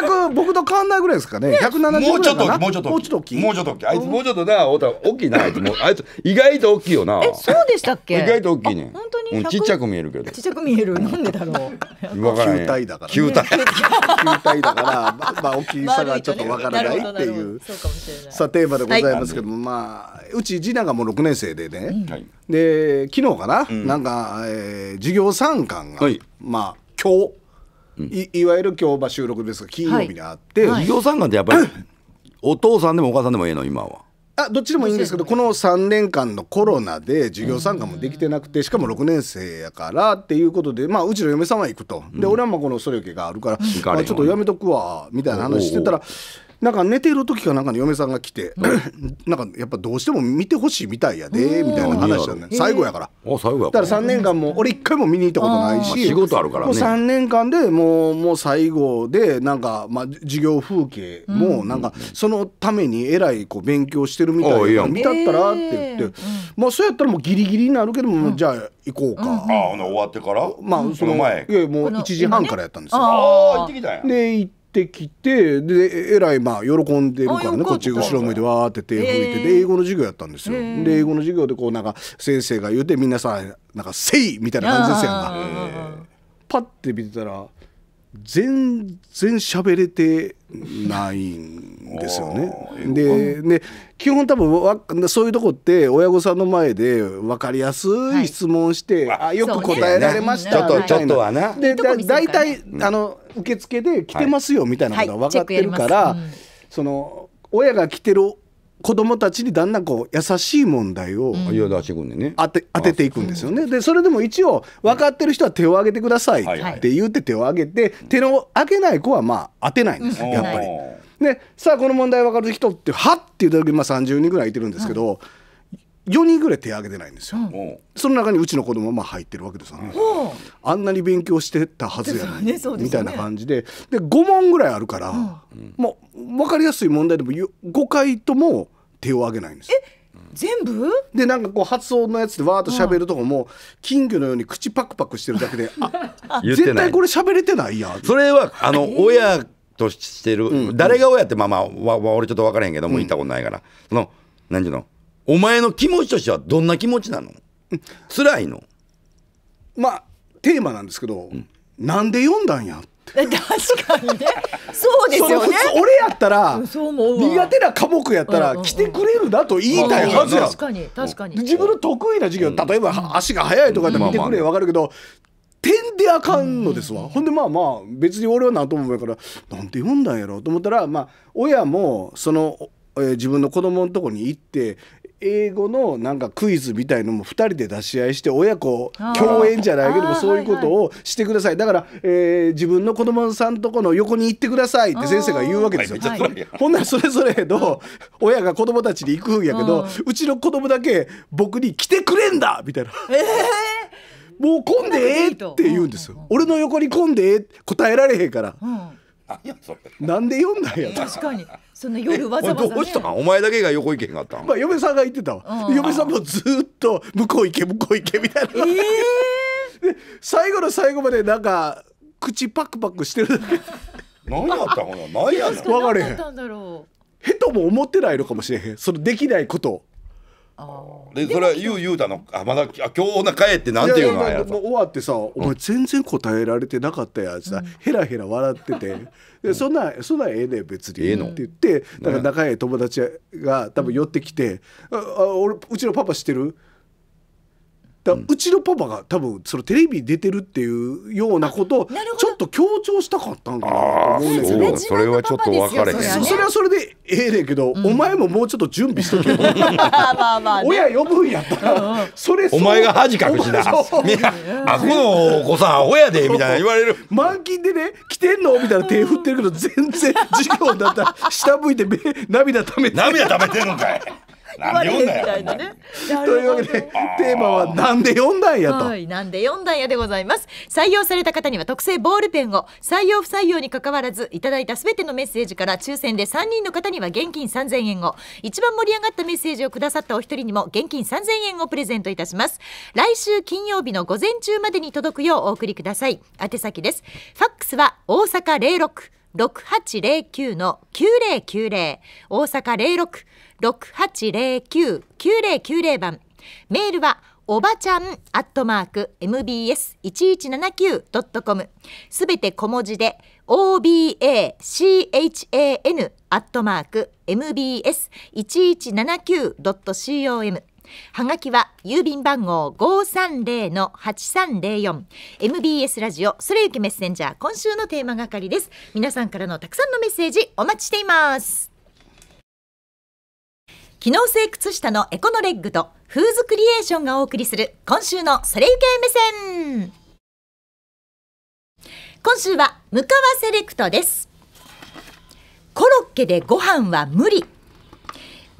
1僕と変わんないぐらいですかね百七0もうちょっともうちょっともうちょっと大きいもうちょっと大きいあいつもうちょっとな大きいなあいつも [LAUGHS] あいつ意外と大きいよなえそうでしたっけ意外と大きいね本当に、うん、ちっちゃく見えるけどちっちゃく見えるなんでだろう分 [LAUGHS] から球体だから球体 [LAUGHS] 球体だからままあ大きさがちょっとわからないっていうそうかもしれない。さあテーマでございますけどまあうち次男がもう六年生でね、で昨日かな、なんか、えー、授業参観が、まあ今日いいわゆる今日場収録ですが金曜日にあって、はい、企業参観ってやっぱりお父さんでもお母さんでもええの今はあどっちでもいいんですけどこの3年間のコロナで授業参加もできてなくてしかも6年生やからっていうことで、まあ、うちの嫁さんは行くとで俺はまあこのそれよけがあるから、まあ、ちょっとやめとくわみたいな話してたら。なんか寝てる時かなんかに嫁さんが来て、[CLEARS THROAT] なんかやっぱどうしても見てほしいみたいやでみたいな話だね最後やからあ最後やだから3年間も俺1回も見に行ったことないし仕事あるからもう3年間でもうもう最後でなんか、まあ、授業風景もなんかそのためにえらいこう勉強してるみたいなん見たったらって言って、まあそうやったらもうギリギリになるけども、じゃあ行こうか、ああ終わってからまあその前いやもう1時半からやったんですよああ行ってきたんやってきてでえらいまあ喜んでるからねこっち後ろ向いてわーって手を拭いてで英語の授業やったんですよ。で英語の授業でこうなんか先生が言うてみんなさなんか「せい!」みたいな感じですやんか。パッて見てたら全然喋れてないんですよね。でで基本多分そういうとこって親御さんの前で分かりやすい質問して、はい、あよく答えられました、ね、ちいとな。で大体、あの受付で来てますよみたいなのが分かってるから、その親が来てる子供たちにだんだんこう優しい問題を当て当てていくんですよね。でそれでも一応分かってる人は手を挙げてくださいって言って手を挙げて手を挙げない子はまあ当てないんですやっぱり。でさあこの問題分かる人ってはって言った時、まあ、30人ぐらいいてるんですけど。4人ぐらい手挙げてないんですよ、うん、その中にうちの子供も入ってるわけですよね、うん、あんなに勉強してたはずやなね、みたいな感じでで5問ぐらいあるから、うん、もう分かりやすい問題でも5回とも手を挙げないんです全部でなんかこう発音のやつでわーっと喋るとこも、金魚のように口パクパクしてるだけであ [LAUGHS] 絶対これ喋れてないやそれはあの親としてる、誰が親ってまあまあわ俺ちょっと分からへんけども、行ったことないからその何ていうのお前の気持ちとしてはどんな気持ちなの辛いのまあテーマなんですけど、なんで読んだんや確かにねそうですよね俺やったら苦手な科目やったら来てくれるなと言いたいはずや、確かに確かに自分の得意な授業、うん、例えば足が速いとかや見てくれ分かるけど点であかんのですわ、ほんでまあまあ別に俺は何とも思うからなんて読んだんやろうと思ったらまあ親もそのえー、自分の子供のとこに行って英語のなんかクイズみたいのも2人で出し合いして親子共演じゃないけどもそういうことをしてくださいだから、えー、自分の子供さんとこの横に行ってくださいって先生が言うわけですよ。はい、ほんならそれぞれの親が子供たちに行くんやけどうちの子供だけ僕に「来てくれんだ!」みたいな。えー、もう混んでええって言うんですよ。俺の横に混んでええ答えられへんから。うんやなんで読んだんや確かにその夜わざわざ、ね、どうしたんお前だけが横行けんかったまあ、嫁さんが言ってたわ、うん、嫁さんもずっと向こう行け向こう行けみたいな、えー、で最後の最後までなんか口パクパクしてる何やったんかな何やねん分かれへんへとも思ってないのかもしれへんそのできないことでそれは言う言うたのあまだあ今日お腹えってなんていうのやや終わってさ、お前全然答えられてなかったやつさ、ヘラヘラ笑ってて、でそんなそんなええね別に、えのって言ってだから仲ええ友達が多分寄ってきて、ああ俺うちのパパ知ってるだうちのパパが多分そのテレビに出てるっていうようなことをちょっと強調したかったんかなと思うんそれはちょっと分かれへんそれはそれでええねんけど、うん、お前ももうちょっと準備しとけよ [LAUGHS] 親呼ぶんやったらそれお前が恥かくしなあこのお子さん親でみたいな言われる満勤でね来てんのみたいな手振ってるけど全然授業だったら下向いて涙ためて涙ためてるんかいなんで読んだよみたいなね。[LAUGHS] というわけでテーマはなんで読んだんやと。はいなんで読んだんやでございます。採用された方には特製ボールペンを採用不採用に関わらずいただいたすべてのメッセージから抽選で3人の方には現金3000円を一番盛り上がったメッセージをくださったお一人にも現金3000円をプレゼントいたします。来週金曜日の午前中までに届くようお送りください。宛先です。ファックスは大阪06六八零九の九零九零大阪零六。六八零九九零九零番メールはおばちゃんアットマーク m b s 七九ドットコム。すべて小文字で obachan アットマーク mbs1179.com はがきは郵便番号530-8304 MBS ラジオそれゆきメッセンジャー今週のテーマ係です皆さんからのたくさんのメッセージお待ちしています機能性靴下のエコノレッグとフーズクリエーションがお送りする今週のそれゆけ目線今週は向川セレクトですコロッケでご飯は無理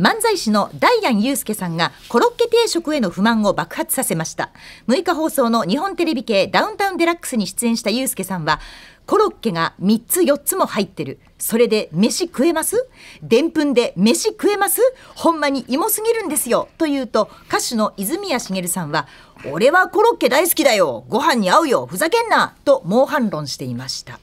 漫才師のダイアンユースケさんがコロッケ定食への不満を爆発させました6日放送の日本テレビ系ダウンタウンデラックスに出演したユースケさんはコロッケが3つ4つも入ってるそれで飯食えますでんぷんで飯食えますほんまに芋すぎるんですよというと歌手の泉谷しげるさんは「俺はコロッケ大好きだよご飯に合うよふざけんな!」と猛反論していました。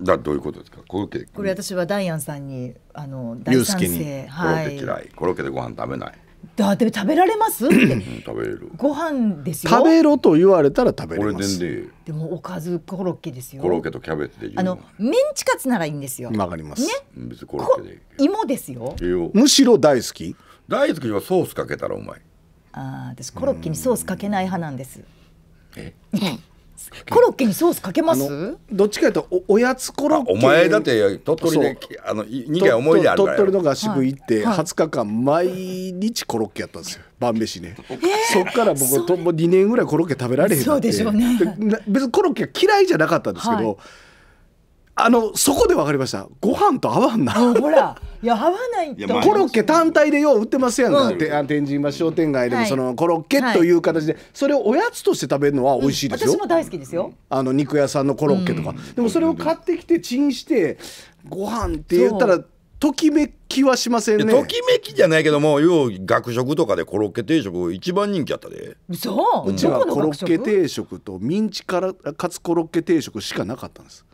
だどういうことですかコロッケこれ私はダイアンさんにあの大賛成コロッケ嫌い、はい、コロッケでご飯食べないだって食べられます食べるご飯ですよ食べろと言われたら食べれますでもおかずコロッケですよコロッケとキャベツであのメンチカツならいいんですよわかりますね別コロッケで芋ですよむしろ大好き大好きはソースかけたらうまいああ私コロッケにソースかけない派なんですえコロッケにソースかけますどっちかというとおやつコロッケお前だって鳥取であの苦い思い出あるから鳥取の合宿行って20日間毎日コロッケやったんですよ晩飯ね、えー、そっから僕とも2年ぐらいコロッケ食べられへんそうでしょうね別にコロッケ嫌いじゃなかったんですけど、はいあのそこで分かりましたご飯と合わんなほらいや合わないとコロッケ単体でよう売ってますやんか、うん、天神橋商店街でもそのコロッケという形で、それをおやつとして食べるのは美味しいですよ、うん、私も大好きですよあの肉屋さんのコロッケとか、うん、でもそれを買ってきてチンしてご飯って言ったらときめきはしませんねときめきじゃないけどもよう学食とかでコロッケ定食一番人気やったでそううちはコロッケ定食とミンチからかつコロッケ定食しかなかったんです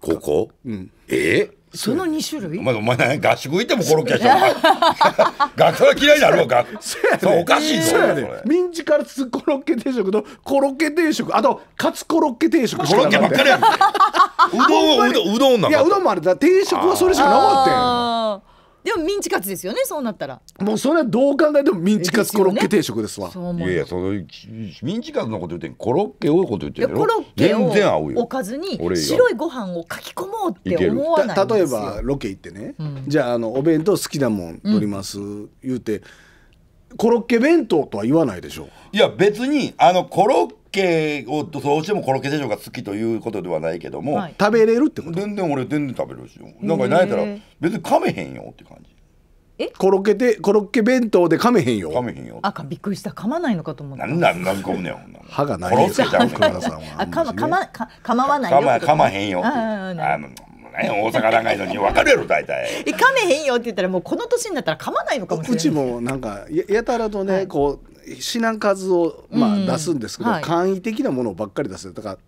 高校、うん、えその2種類お前お前合宿行ってもコロッケやし [LAUGHS] 学科は嫌いになるわ学そうおかしいぞ、えー、ミンチカツコロッケ定食とコロッケ定食あとカツコロッケ定食コロッケばっかりやん [LAUGHS] うどんうどんうどんなんいやうどんもあるだ定食はそれしかなかったよでもミンチカツですよねそうなったらもうそれはどう考えてもミンチカツコロッケ定食ですわそうい思ういやそのミンチカツのこと言ってんコロッケをこと言ってんやろコロッケ全然合うをおかずに白いご飯をかき込もうって思わないんです例えばロケ行ってね、じゃああのお弁当好きなもん取ります、言うてコロッケ弁当とは言わないでしょういや別にあのコロッケケをどうしてもコロッケ定食が好きということではないけども、はい、食べれるってこと全然俺全然食べるしよなんか何やったら別に噛めへんよって感じコロッケでコロッケ弁当で噛めへんよ噛めへんよあかびっくりした噛まないのかと思ったなんなんなん込むねん歯がないよコロッゃんさんはあかま噛まかかまわないよ噛まへんよああ大阪長いのに分かるやろ大体え噛めへんよって言ったらもうこの年になったら噛まないのかもしれないうちもなんかやたらとね、はい、こう品数をまあ出すんですけど、うんはい、簡易的なものばっかり出すだから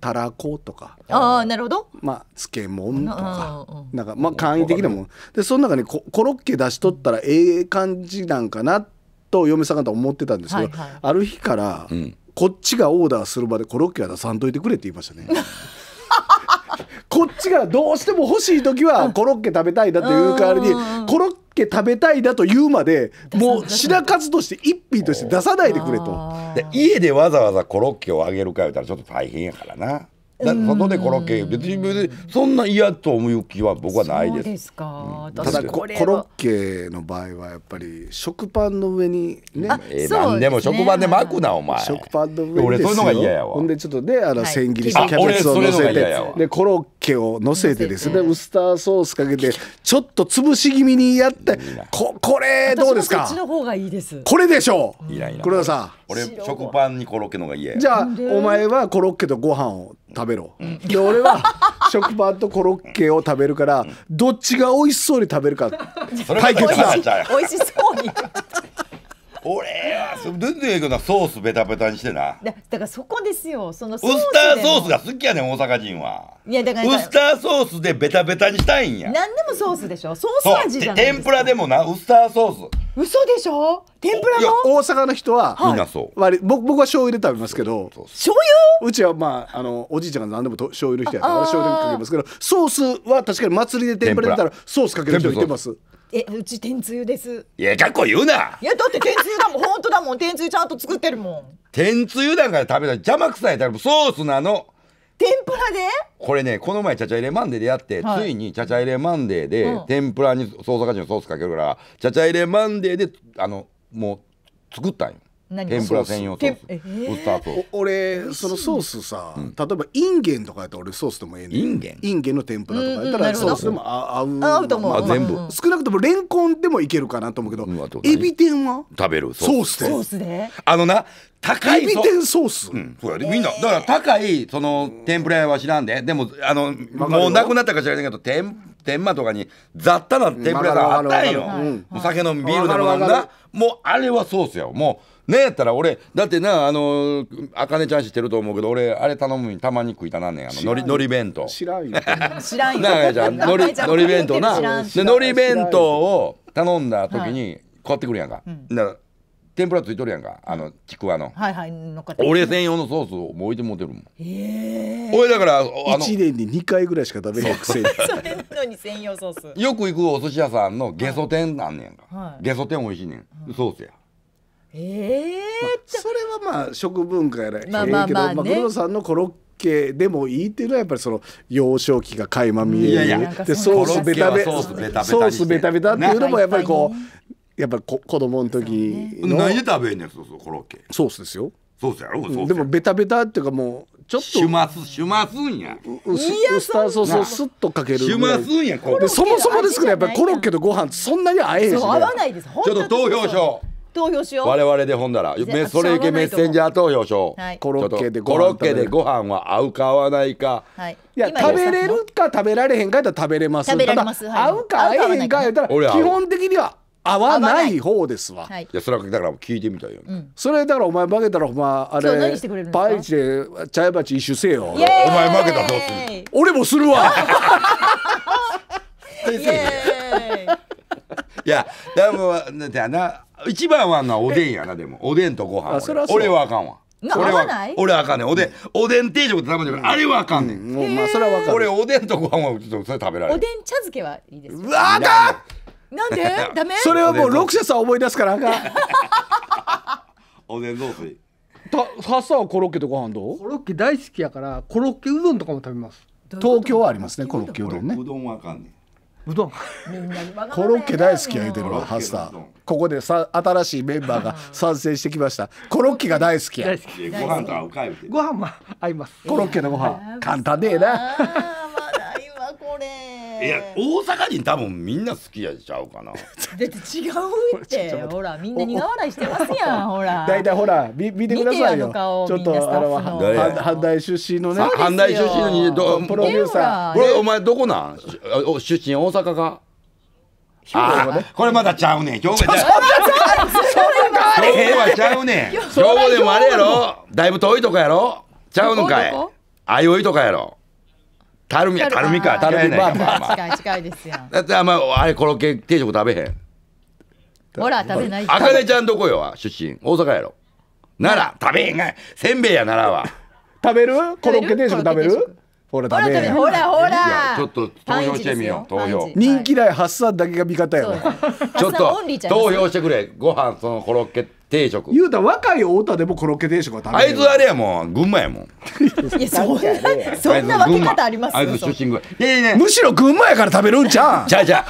たらことかあなるほど、まあ、漬物とかなんか、まあ、簡易的なものでその中にコロッケ出しとったらええ感じなんかなと嫁さん方思ってたんですけど、はいはい、ある日から、こっちがオーダーする場でコロッケは出さんといてくれって言いましたね。[LAUGHS] こっちがどうしても欲しい時はコロッケ食べたいだという代わりにコロッケ食べたいだというまでもう品数として一品として出さないでくれと。家でわざわざコロッケをあげるか言うたらちょっと大変やからな。外でコロッケ別に別にそんな嫌と思う気は僕はないです。そうでただコロッケの場合はやっぱり食パンの上にね。えでも食パンで巻くなお前。食パンの上俺そういうのが嫌やわ。ほんでちょっとねあの千切りしたキャベツを乗せてでコロッケを乗せてですねウスターソースかけてちょっと潰し気味にやってここれどうですか。これでしょう。黒田さん。俺食パンにコロッケのが嫌やじゃあお前はコロッケとご飯を食べろ、うん、で俺は食パンとコロッケを食べるから、どっちが美味しそうに食べるか対決だ美味しそうに俺は全然ええけどソースベタベタにしてなだからそこですよそのウスターソースが好きやねん大阪人はいやだからウスターソースでベタベタにしたいんや何でもソースでしょソース味じゃない天ぷらでもなウスターソース嘘でしょ天ぷらの大阪の人は、みんなそう僕僕は醤油で食べますけど醤油うちはまああのおじいちゃんが何でもと醤油の人やから醤油かけますけどソースは確かに祭りで天ぷらでたらソースかける人いてますえうち天つゆですいやかっこ言うないやだって天つゆだもん本当だもん天つゆちゃんと作ってるもん天つゆだから食べたら邪魔くさいだろソースなの天ぷらでこれねこの前チャチャ入れマンデーでやって、はい、ついにチャチャ入れマンデーで、うん、天ぷらに捜査課長のソースかけるからチャチャ入れマンデーであのもう作ったんよ天ぷら専用ソース俺そのソースさ、例えばインゲンとかやったら俺ソースでもええねインゲンインゲンの天ぷらとかやったらソースでも合う合うと思う、あ、全部少なくともレンコンでもいけるかなと思うけど、エビ天は食べるソースでソースであのな高いエビ天ソース、そうやで、みんなだから高いその天ぷら屋は知らんででもあのもうなくなったか知らいけど天天満とかに雑多な天ぷらがあったんよ、お酒のビールでも飲んもうあれはソースやもうねえやったら俺だってなあのあかねちゃん知ってると思うけど俺あれ頼むにたまに食いたなんねんあののりのり弁当知らんよ [LAUGHS] 知らんよなあちゃんのりのり弁当なでのり弁当を頼んだ時に買ってくるやんか、か天ぷらついとるやんかあのちくわの、はいはいの俺専用のソースをもう置いてもうてるもんええ俺だからあの1年に2回ぐらいしか食べへんくせ [LAUGHS] に専用ソースよく行くお寿司屋さんのゲソ天あんねんか、はいゲソ天美味しいねん、ソースやええーそれはまあ食文化やら、まあまあまあけど、まあ、黒田さんのコロッケでもいいっていうのはやっぱりその幼少期が垣間見えるいやいやでソースベタベタソースベタベタっていうのもやっぱりこうやっぱりこ子供の時の、ね、何で食べんねんそうそうコロッケソースですよソースやろソでもベタベタっていうかもうちょっとシュマスシュマスんやウスターソースをスッとかけるシュマスんやでそもそもですけどやっぱりコロッケとご飯そんなに合えへんし、ね、合わないですちょっと投票書投票しよう我々でほんだらそれいけメッセンジャー投票しよう、コロッケでご飯は合うか合わないか、い、や食べれるか食べられへんかやったら食べれます食べれます、合うか合えへんかやったら基本的には合わない方ですわ。い、やそれはだから聞いてみたいよ、それだからお前負けたらお前あれパイチで茶鉢一周せよ。お前負けたらどうする？俺もするわ。[LAUGHS] [LAUGHS] [LAUGHS] いやだもうだってな一番はなおでんやなでもおでんとご飯あは俺はあかんわな俺合わない俺はあかんねんおでんおでん定食って食べてるあれはあかんねん、もうまあそれはわかる俺おでんとご飯はちょっとそれ食べられおでん茶漬けはいいですうわあかんなんで [LAUGHS] ダメそれはもう六セさん思い出すからあかんおでん雑炊たさスタはコロッケとご飯どうコロッケ大好きやからコロッケうどんとかも食べます東京はありますねコロッケうどんねうどんはあかんねんうどんコロッケ大好きや言うてるわハスターここでさ新しいメンバーが参戦してきましたコロッケが大好きやご飯と合うかいご飯も合いますコロッケのご飯簡単でえなまだ今これいや大阪人多分みんな好きやちゃうかな。[LAUGHS] だって違うって [LAUGHS] ほらみんな苦笑いしてますやんほら。大体ほら見見てくださいよ。ちょっとあれは阪大出身のね。阪大出身のどプロデューサー。これお前どこなん？出身大阪か。これまだちゃうねん。兵庫ちゃう。兵庫はちゃうねん。兵庫でもあれやろ。だいぶ遠いとこやろ。ちゃうのかい。あいおいとかやろ。たるみやたるみかたるみまあまあまあ近い近いですよだってあんまあれコロッケ定食食べへんほら食べないあかねちゃんどこよ出身大阪やろ奈良食べへんがいせんべいや奈良は食べるコロッケ定食食べるほらほら食べほらほらちょっと投票してみよう投票人気ないハッサだけが味方やなちょっと投票してくれご飯そのコロッケ定食言うたら若い太田でもコロッケ定食は食べあいつあれやもん群馬やもんいやそんなそんな分け方ありますあいつ出身群馬いやいやむしろ群馬やから食べるんちゃうちゃうちゃう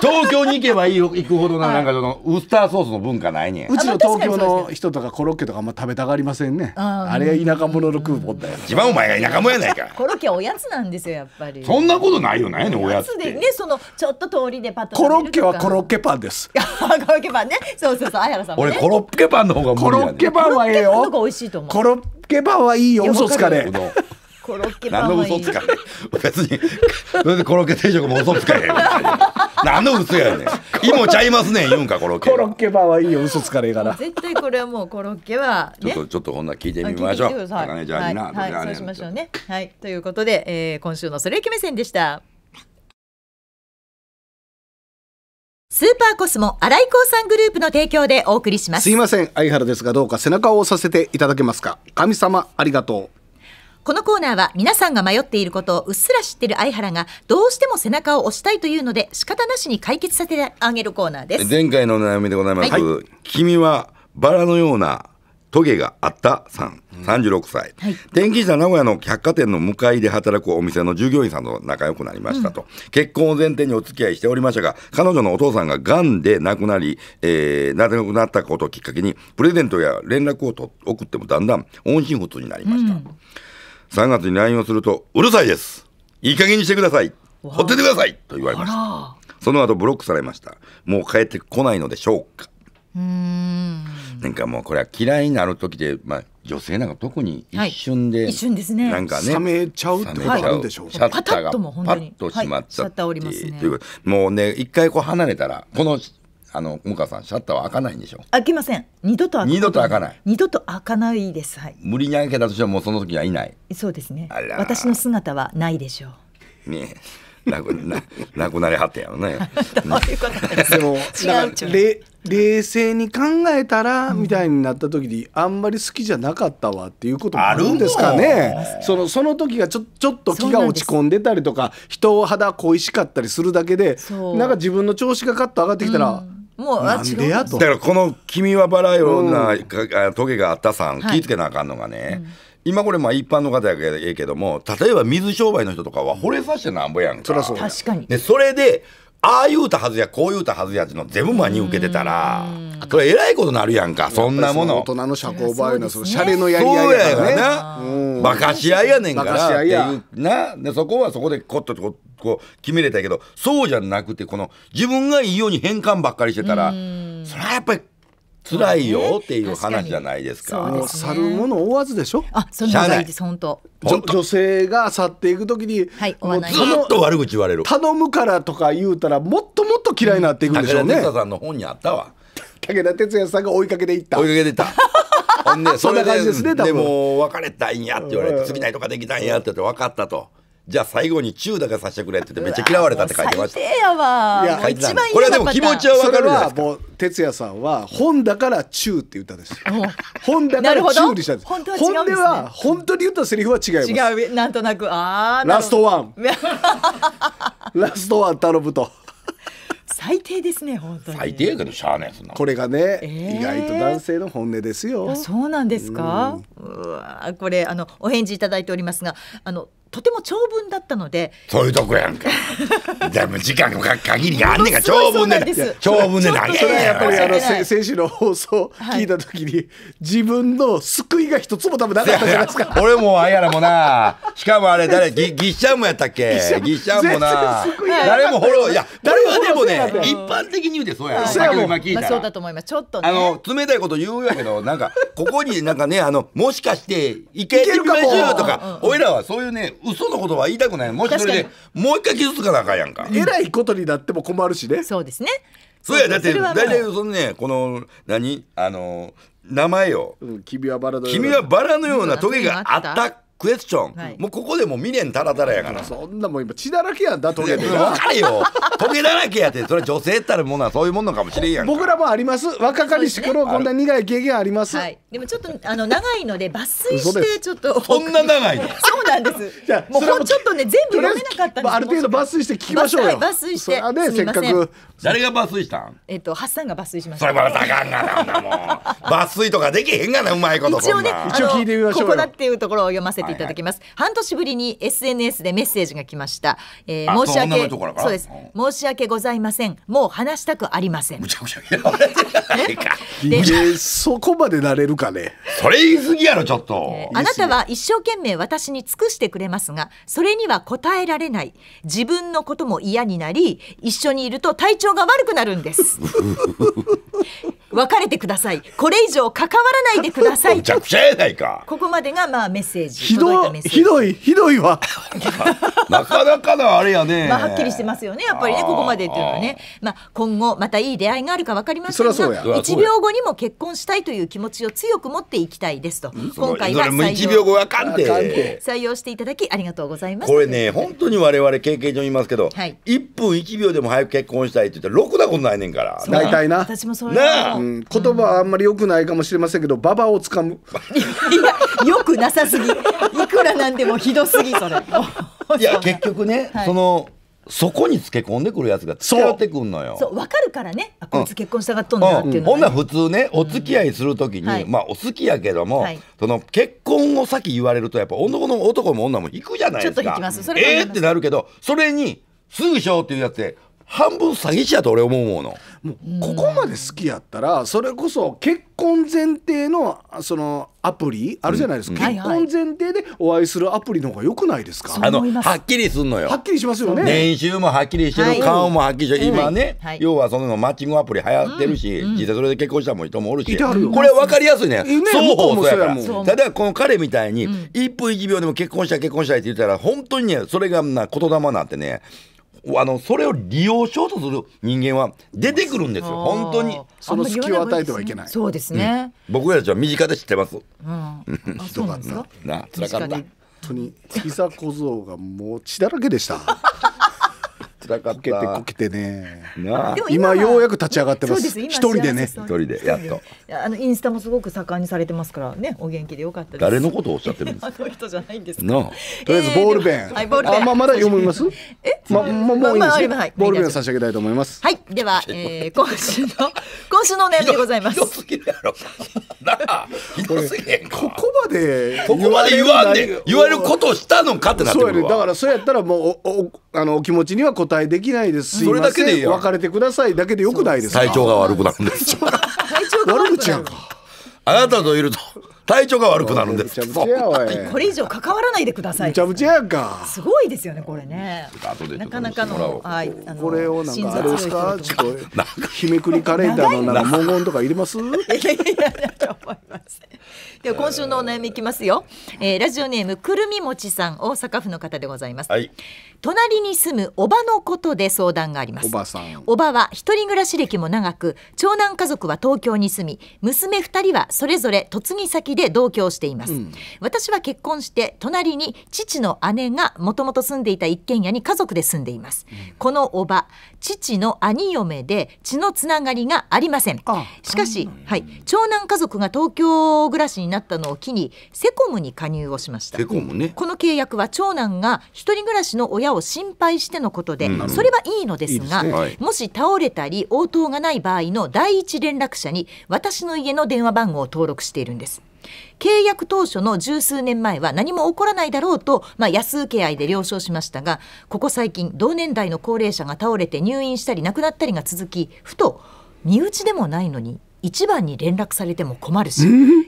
東京に行けばいい行くほどな,、なんかそのウスターソースの文化ないねうちの東京の人とかコロッケとかあんま食べたがりませんねあれ田舎者のクーポンだよ一番お前が田舎者やないかコロッケおやつなんですよやっぱりそんなことないよねおやつでねそのちょっと通りでパッとコロッケはコロッケパンです [LAUGHS] コロッケパンねそうそうそう相原さん、ね、俺コロッケケパンの方が無コロッケパンはええよコロッケパンはいいよ嘘つかれコロッケ何の嘘つかね別にそれでコロッケ定食も嘘つかへん何の嘘やねん芋ちゃいますねん言うんかコロッケコロッケパンはいいよ嘘つかねえから絶対これはもうコロッケは、ちょっとちょっとほんな聞いてみましょうはい、い、そうしましょうねはいということで、え今週の「それいけ目線」でした。スーパーコスモ新井興産グループの提供でお送りしますすいません相原ですがどうか背中を押させていただけますか神様ありがとうこのコーナーは皆さんが迷っていることをうっすら知ってる相原がどうしても背中を押したいというので仕方なしに解決させてあげるコーナーです前回のお悩みでございます、はい、君はバラのようなトゲがあったさん、36歳、はい、転勤した名古屋の百貨店の向かいで働くお店の従業員さんと仲良くなりましたと、うん、結婚を前提にお付き合いしておりましたが彼女のお父さんががんで亡くなり、えー、亡くなったことをきっかけにプレゼントや連絡をと送ってもだんだん音信不通になりました、うん、3月に LINE をすると「うるさいですいい加減にしてくださいほっててください」と言われましたその後ブロックされましたもう帰ってこないのでしょうかうんなんかもうこれは嫌いになる時で、まあ、女性なんか特に一瞬で、はい、一瞬ですねなんかね冷めちゃうってことあるんでしょうシャッターがパッと閉まっちゃって、はいね、もうね一回こう離れたらこのあの向川さんシャッターは開かないんでしょ開きません二度と開二度と開かない二度と開かないですはい無理に開けたとしてももうその時はいないそうですね私の姿はないでしょうねくなくなりはったやろね [LAUGHS] どういうことですかで冷静に考えたらみたいになった時にあんまり好きじゃなかったわっていうこともあるんですかねそのその時がちょちょっと気が落ち込んでたりとか人肌恋しかったりするだけでなんか自分の調子がカッと上がってきたら、うん、もうなんでやとだからこの「君はバラ色な、うん、トゲがあったさん」気ぃ付けなあかんのがね、はいうん今これまあ一般の方やけども例えば水商売の人とかは惚れさせてなんぼやんかそ確かにでそれでああ言うたはずやこう言うたはずやっての全部真に受けてたらこれえらいことなるやんかそんなもの大人の社交場合のそのシャレのやり合いやからねバカし合いやねんからっていうなでそこはそこでこっとここう決めれたけどそうじゃなくてこの自分がいいように変換ばっかりしてたらそれはやっぱり辛いよっていう話じゃないですか。もう去るもの追わずでしょ。あ、そんな感じです本当。女性が去っていくときに、はい、もうずっと悪口言われる。頼むからとか言うたらもっともっと嫌いになっていくんでしょうね。武田さんの本にあったわ。[LAUGHS] 武田鉄矢さんが追いかけていった。追いかけてた。ほんで [LAUGHS] そんな感じですね。でも別れたいんやって言われて、次ないとかできたんやって言って分かったと。じゃあ最後に中だけさせてくれって言ってめっちゃ嫌われたって書いてました。いや一番これはでも気持ちはわかるわ。もう哲也さんは本だから中って言ったんです。本だから中でしたんです。本では本当に言ったセリフは違います。違うなんとなくああラストワン。[LAUGHS] ラストワン頼むと。最低ですね本当に最低やけどしゃあないそんなこれがね、えー、意外と男性の本音ですよそうなんですか、うん、うわこれあのお返事いただいておりますがあのとても長文だったのでそういうとこやんかで [LAUGHS] も時間の限りがあんねんが長文で長文で何それはやっぱりあの先週の放送聞いた時に、はい、自分の救いが一つも多分なかったじゃないですか [LAUGHS] 俺もあいやらもなしかもあれ誰ぎぎっしゃんもやったっけぎっしゃんもな誰もフォローいや誰はでもね一般的に言うてそうや、はい、先ほど今聞いた、まあ、そうだと思いますちょっと、ね、あの冷たいこと言うやけどなんかここになんかねあのもしかしていけるかもとか、うんうん、俺らはそういうね嘘のことは言いたくないもしそれでもう一回傷つかなあかんやんかえらいことになっても困るしねそうですねそうやだって大体そのねこの何あの名前を、君はバラのようなトゲがあったクエスチョン、はい、もうここでもう未練たらたらやからそんなもう今血だらけやんだトゲで分かるよトゲだらけやってそれ女性ったらものはそういうものかもしれんやん僕らもあります若かりし頃、ね、こんな苦い経験あります、はい、でもちょっとあの長いので抜粋してちょっとそんな長い [LAUGHS] そうなんですじゃもうちょっとね全部読めなかったんですある程度抜粋して聞きましょうよ、抜粋してそねせっかく誰が抜粋したんえっとハッサンが抜粋しましたそれまたあかんがな抜粋とかできへんがなうまいこと一応ね一応聞いてみましょうここだっていうところを読ませてていただきます、はいはい、半年ぶりに SNS でメッセージが来ました、えー、申し訳そうです、申し訳ございませんもう話したくありませんむちゃくちゃでそこまでなれるかねそれ言い過ぎやろちょっと、えー、あなたは一生懸命私に尽くしてくれますがそれには答えられない自分のことも嫌になり一緒にいると体調が悪くなるんです [LAUGHS] 別れてくださいこれ以上関わらないでくださいめちちゃゃくやないかここまでがまあメッセージひどいひどいひどいわ [LAUGHS] なかなかのあれやねまあはっきりしてますよねやっぱりねここまでっていうのはねまあ今後またいい出会いがあるか分かりませんが1秒後にも結婚したいという気持ちを強く持っていきたいですと今回は採用採用していただきありがとうございますこれね本当に我々経験上言いますけど、はい、1分1秒でも早く結婚したいって言ったらろくなことないねんから大体な私もそれは言葉はあんまり良くないかもしれませんけど、馬場を掴む。いや、よくなさすぎ。いくらなんでもひどすぎ、それ。[LAUGHS] いや、結局ね、はい、その。そこにつけ込んでくるやつが近寄ってくんのよ。そう、わかるからね。あ、こいつ結婚したがっとんだっていうの、ね、うんうん、普通ね、お付き合いするときに、うんまあお好きやけども、はい、その結婚を先言われるとやっぱ男の男も女も引くじゃないですか。ちょっと引きます。それええー、ってなるけど、それにすぐしようっていうやつで、半分詐欺師やと俺思うものもうここまで好きやったらそれこそ結婚前提のそのアプリあるじゃないですか、うん、結婚前提でお会いするアプリの方がよくないですか、あのはっきりすんのよはっきりしますよね年収もはっきりしてる、はい、顔もはっきりしてる、今ね、はい、要はそのマッチングアプリ流行ってるし、うん、実際それで結婚した人もおるし、うん、これ分かりやすいねね双方そうやからただこの彼みたいに1分1秒でも結婚した結婚したいって言ったら本当にねそれがな言霊なんてねあのそれを利用しようとする人間は出てくるんですよ本当にその隙を与えてはいけないそうですね、僕らじゃ、身近で知ってます、うん、人そな [LAUGHS] な辛かった本当に膝小僧がもう血だらけでした辛かったこけてこけてねなあ今ようやく立ち上がってます。一人でね。一人でやっと。あのインスタもすごく盛んにされてますからね。お元気でよかったです。誰のことをおっしゃってるんですか。あの人じゃないんです。なあ。とりあえずボールペン。はーペン。あ、まあまだ読みます。[LAUGHS] え、まあもうもういいですね。ボールペン差し上げたいと思います。はい。ではえ今週の [LAUGHS] 今週のお悩みでございます。ひどすぎるやろ。なあ。ひどすぎる。ここまでここまで言わんで言われることをしたのかってなってるわ。だからそうやったらもうおおあのお気持ちには答え答えできないですそれだけでいい別れてくださいだけでよくないですか体調が悪くなるんです悪口やんかあなたといると体調が悪くなるんです。これ以上関わらないでください。すごいですよね、これね。なかなかの、はい、あの。これをなんか、あれですか、ちょっと、日めくりカレンダーのなんか文言とか入れます。いやいやいや、と思います。では、今週のお悩みいきますよ。えー、ラジオネームくるみもちさん、大阪府の方でございます。はい、隣に住むおばのことで相談があります。おばさん。おばは一人暮らし歴も長く、長男家族は東京に住み、娘二人はそれぞれ嫁ぎ先で同居をしています、うん、私は結婚して隣に父の姉がもともと住んでいた一軒家に家族で住んでいます、うん、このおば父の兄嫁で血のつながりがありませんしかし、はい、長男家族が東京暮らしになったのを機にセコムに加入をしました、ね、この契約は長男が一人暮らしの親を心配してのことで、うん、それはいいのですが、ねはい、もし倒れたり応答がない場合の第一連絡者に私の家の電話番号を登録しているんです契約当初の十数年前は何も起こらないだろうと、まあ、安請け合いで了承しましたがここ最近同年代の高齢者が倒れて入院したり亡くなったりが続きふと身内でもないのに1番に連絡されても困るし、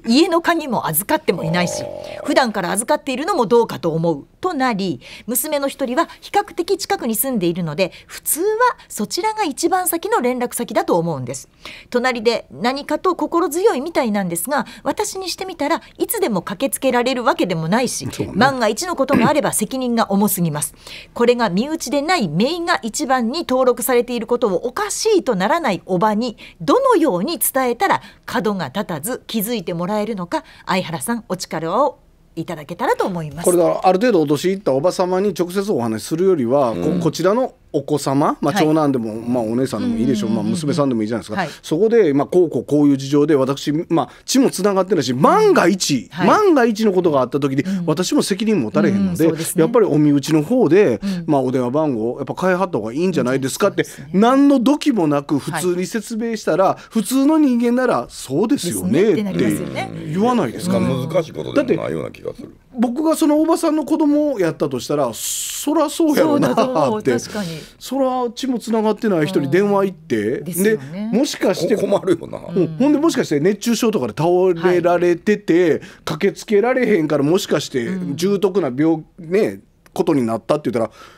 家の鍵も預かってもいないし普段から預かっているのもどうかと思うとなり娘の1人は比較的近くに住んでいるので普通はそちらが一番先の連絡先だと思うんです隣で何かと心強いみたいなんですが私にしてみたらいつでも駆けつけられるわけでもないし、万が一のことがあれば責任が重すぎますこれが身内でない名義が一番に登録されていることをおかしいとならないおばにどのように伝ええたら角が立たず気づいてもらえるのか相原さんお力をいただけたらと思いますこれがある程度お年いったおば様に直接お話しするよりは、うん、こちらのお子様、まあ、長男でも、はい、まあ、お姉さんでもいいでしょう,、まあ、娘さんでもいいじゃないですか、はい、そこで、まあ、こうこうこういう事情で私、まあ、血もつながってないし万が一、はい、万が一のことがあった時に、私も責任持たれへんのででね、やっぱりお身内の方で、まあ、お電話番号やっぱ変えはった方がいいんじゃないですかって、ね、何の時もなく普通に説明したら、普通の人間ならそうですよねって言わないですか、ね、難しいことでもないような気がする。僕がそのおばさんの子供をやったとしたらそらそうやろなってそそら血もつながってない人に電話行って、で、ね、もしかして困るよな、うん、ほんでもしかして熱中症とかで倒れられてて、はい、駆けつけられへんからもしかして重篤な病、ねことになったって言ったら。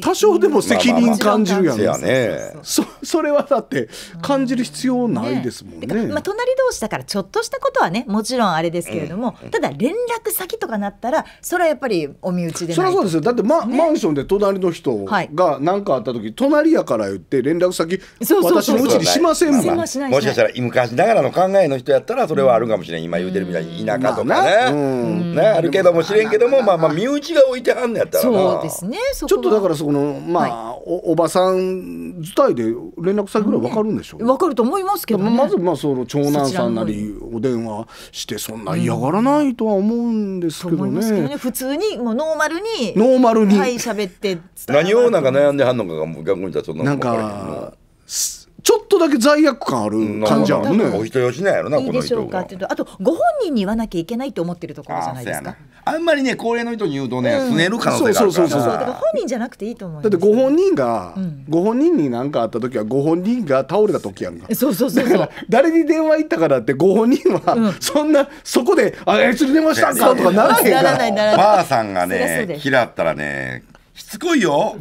多少でも責任感じるやん、まあそ [LAUGHS] それはだって感じる必要ないですもんねうんね、まあ、隣同士だからちょっとしたことはねもちろんあれですけれども、うん、ただ連絡先とかなったらそれはやっぱりお身内でそりゃそうですよだって、まね、マンションで隣の人が何かあった時、隣やから言って連絡先私のうちにしませんもん、もしかしたら昔ながらの考えの人やったらそれはあるかもしれん、今言うてるみたいに田舎とかね,、ねあるけどもしれんけどもまあまあ身内が置いてはんのやったらそうですねそょだからそのまあ、はい、おおばさん自体で連絡先ぐらい分かるんでしょう、ね、分かると思いますけど、ね、まずまあその長男さんなりお電話してそんな嫌がらないとは思うんですけどねうんどね、普通にもうノーマルにノーマルにはい喋って何をなんか悩んではんのかが逆に言ったらそんななんかちょっとだけ罪悪感ある感じあるね。お人よしなやろな、いいでしょうかあと、ご本人に言わなきゃいけないと思ってるところじゃないですか。あんまりね、高齢の人に言うとね、すねる可能性があるから。そうそうそうそう。だから本人じゃなくていいと思う。だってご本人が、ご本人に何かあった時は、ご本人が倒れた時やんか。そうそうそう。だから、誰に電話行ったからって、ご本人は、そんな、そこで、あ、あいつに電話したんかとかならへんから。ばあさんがね、嫌ったらね、しつこいよ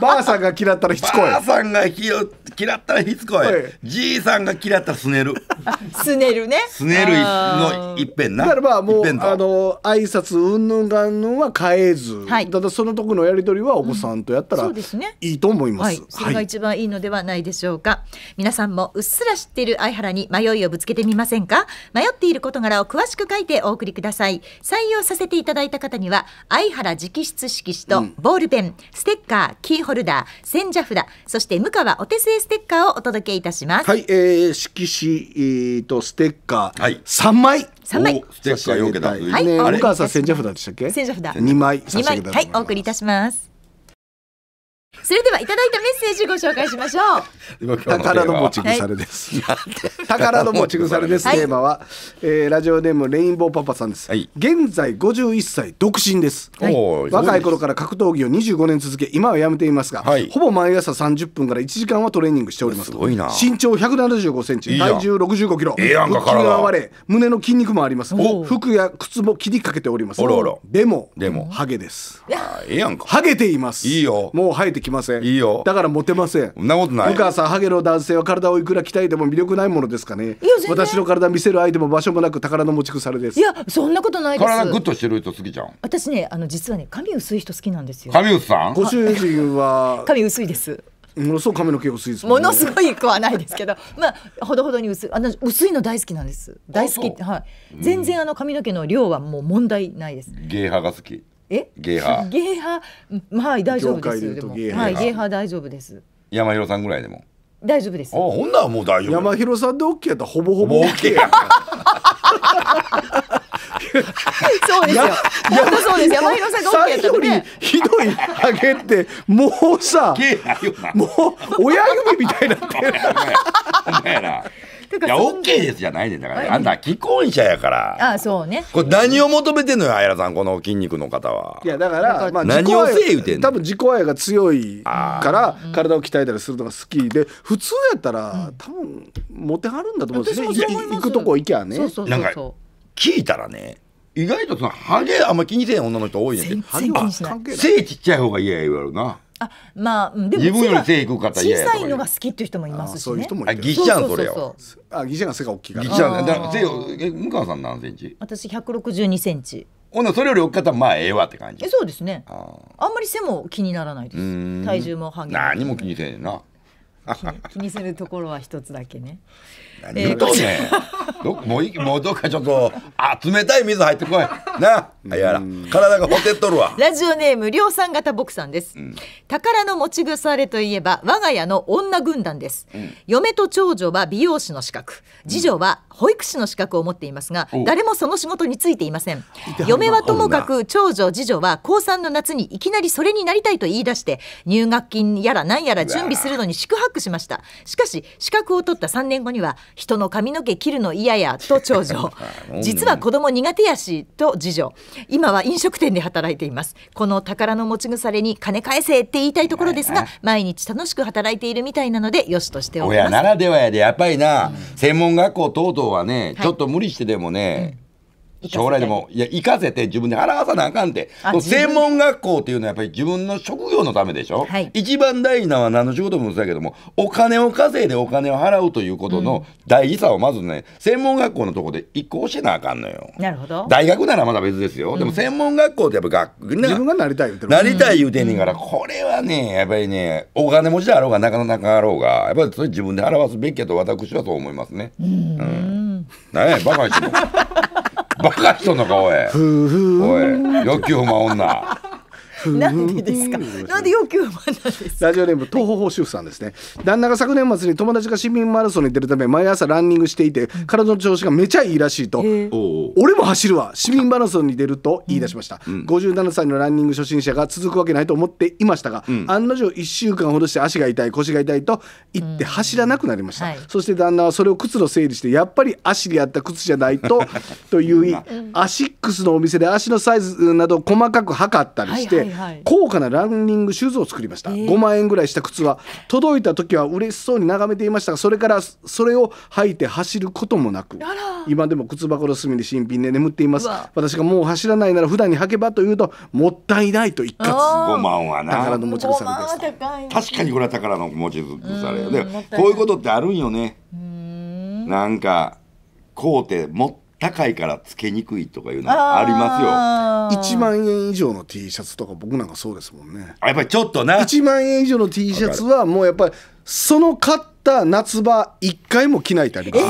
ばあさんが嫌ったらしつこいばあさんがひよ嫌ったらしつこいじいさんが嫌ったらすねるすねるねすねるのいっぺんなだからまあもうあの挨拶うんぬんがんぬんは変えず、はい、ただその時のやり取りはお子さんとやったら、うんね、いいと思います、それが一番いいのではないでしょうか、皆さんもうっすら知っている相原に迷いをぶつけてみませんか迷っている事柄を詳しく書いてお送りください採用させていただいた方には相原直筆色紙と、うんボールペン、ステッカー、キーホルダー、千社札、そして向川お手製ステッカーをお届けいたします。はい、えー、色紙とステッカー三、枚。三枚。ステッカー四桁。はい、向川さん千社札でしたっけ？千社札。二枚。二枚。はい、お送りいたします。それではいただいたメッセージご紹介しましょう。宝の持ち腐れです。はい、宝の持ち腐れです。テーマは、えー、ラジオネームレインボーパパさんです。はい、現在51歳独身です、はい、若い頃から格闘技を25年続け、今はやめていますが、ほぼ毎朝30分から1時間はトレーニングしております。す身長175センチ、体重65キロ、えやんか体。が割れ、胸の筋肉もあります。服や靴も切りかけております。おらおらでもでもハゲです。えやんか。ハゲています。いいよ。もう生えててきませんいいよだからモテませんそんなことないお母さんハゲの男性は体をいくら鍛えても魅力ないものですかね私の体見せる相手も場所もなく宝の持ち腐れですいやそんなことないです体グッとしてる人好きじゃん私ねあの実はね髪薄い人好きなんですよ髪薄さんご主人は髪 [LAUGHS] 薄いですものすごい髪の毛薄いですも、ね、ものすごいくはないですけどまあほどほどに薄いあの薄いの大好きなんです大好きはい、全然あの髪の毛の量はもう問題ないです芸派が好きえゲーハーゲーハーはい大丈夫ですでもはいゲーハー大丈夫です山広さんぐらいでも大丈夫ですあほんならもう大丈夫山広さんでオッケーやったらほぼほぼ OK やそうですよ。本当そうです。山広さんが OK やったらね。ひどいハゲってもうさ、もう親指みたいになってる。[LAUGHS] な。[LAUGHS] いや、OK ですじゃないねだから、あんた、既婚者やから。あそうね。これ何を求めてんのよ、あやらさん、この筋肉の方は。いやだから、まあ、何をせえ言うてんの多分自己愛が強いから体を鍛えたりするのが好きで普通やったら多分モテはるんだと思うんですよね行くとこ行きゃねそうそうなんか聞いたらね、意外とそのハゲあんま気にせえん女の人多いねんて。全関係ない。背ちっちゃい方がいいや言われるな。あまあでも自分より背低かったら小嫌やとさかいのが好きっていう人もいますしそういう人もいある。ぎっちゃんそれよあ、ギャが背が大きいかぎっら。ちゃんだ背を向川さん何センチ私162センチほんなそれより大きかったらまあええわって感じえそうですねああんまり背も気にならないです体重も半減何も気にせえんな気に気にするところは一つだけねえー、[LAUGHS] どうねもういもうどっかちょっとあ冷たい水入ってこいなあやら体がほてっとるわ [LAUGHS] ラジオネーム量産型ボクさんです、うん、宝の持ち腐れといえば我が家の女軍団です、うん、嫁と長女は美容師の資格次女は保育士の資格を持っていますが、うん、誰もその仕事についていません嫁はともかく長女次女は高3の夏にいきなりそれになりたいと言い出して入学金やら何やら準備するのに宿泊しましたしかし資格を取った3年後には人の髪の毛切るの嫌やと長女 [LAUGHS] [LAUGHS] 実は子供苦手やしと次女今は飲食店で働いていますこの宝の持ち腐れに金返せって言いたいところですが毎日楽しく働いているみたいなのでよしとしております親ならではやでやっぱりな、うん、専門学校等々はねちょっと無理してでもね、うん将来でもいや生かせて自分で払わさなあかんって専門学校っていうのはやっぱり自分の職業のためでしょ、はい、一番大事なのは何の仕事もそうやけどもお金を稼いでお金を払うということの大事さをまずね、専門学校のとこで一個教えなあかんのよなるほど大学ならまだ別ですよ、うん、でも専門学校ってやっぱ学自分がなりたい言うてなりたい言うてんねんから、これはねやっぱりねお金持ちであろうがなかなかあろうがやっぱりそれ自分で払わすべきやと私はそう思いますねうん、うん、ねバカにしてもバカしとんのか、おい。おい、求不満女。なんでですか。なんで要求はラジオネーム東方報酬さんですね。旦那が昨年末に友達が市民マラソンに出るため毎朝ランニングしていて体の調子がめちゃいいらしいと。俺も走るわ。市民マラソンに出ると言い出しました。57歳のランニング初心者が続くわけないと思っていましたが、案の定1週間ほどして足が痛い腰が痛いと言って走らなくなりました。そして旦那はそれを靴の整理してやっぱり足でやった靴じゃないと [LAUGHS] というアシックスのお店で足のサイズなど細かく測ったりして。高価なランニングシューズを作りました、えー、5万円ぐらいした靴は届いた時は嬉しそうに眺めていましたがそれからそれを履いて走ることもなく今でも靴箱の隅で新品で眠っています私がもう走らないなら普段に履けばというともったいないと一括5万はな宝の持ち腐れです確かにこれは宝の持ち腐れでこういうことってあるんよねなんかこうて持高いからつけにくいとかいうのありますよ1万円以上の T シャツとか僕なんかそうですもんねやっぱりちょっとな1万円以上の T シャツはもうやっぱりその買っった夏場一回も着ないってあります、え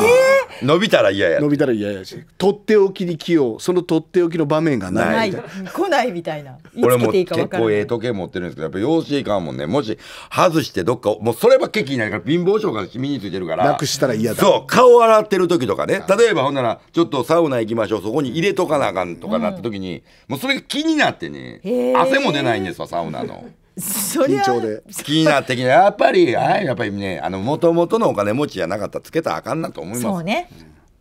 ー、伸びたら嫌や伸びたら嫌やしとっておきに着ようそのとっておきの場面がない来ないみたいな俺も結構ええ時計持ってるんですけどやっぱ用紙いかんもんねもし外してどっかもうそればっか気になるから貧乏症が身についてるからなくしたら嫌だそう顔洗ってる時とかね例えばほんならちょっとサウナ行きましょうそこに入れとかなあかんとかなった時に、うん、もうそれが気になってね汗も出ないんですわサウナの。緊張で好きになってきてやっぱり、はい、やっぱりねあの元々のお金持ちじゃなかったらつけたらあかんなと思いますそうね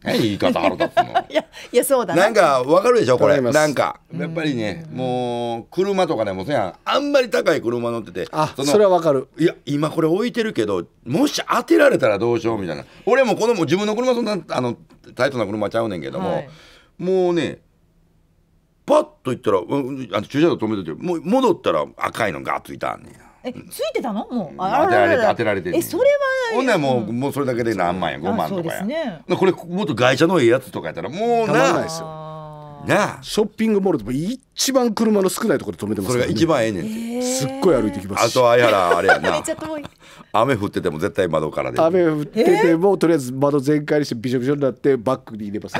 はい言い方腹立つの [LAUGHS] いやいやそうだななんかわかるでしょこれなんかやっぱりねもう車とかでもせやんあんまり高い車乗っててあそれはわかるいや今これ置いてるけどもし当てられたらどうしようみたいな俺もこのも自分の車そんなあのタイトな車ちゃうねんけども、はいもうねパッと行ったら、うん、あの駐車場止めててもう戻ったら赤いのがついたんねえついてたのもう当てられて当てられて、えそれはほんならもうもうそれだけで何万円5万とかや、ね、これもっと外車のええやつとかやったらもうならないですよなあショッピングモールでも一番車の少ないところで止めてますから、それが一番ええねんすっごい歩いてきますあとあやらあれやな [LAUGHS] 雨降ってても絶対窓からで雨降っててもとりあえず窓全開にしてびしょびしょになってバックに入れます、[LAUGHS]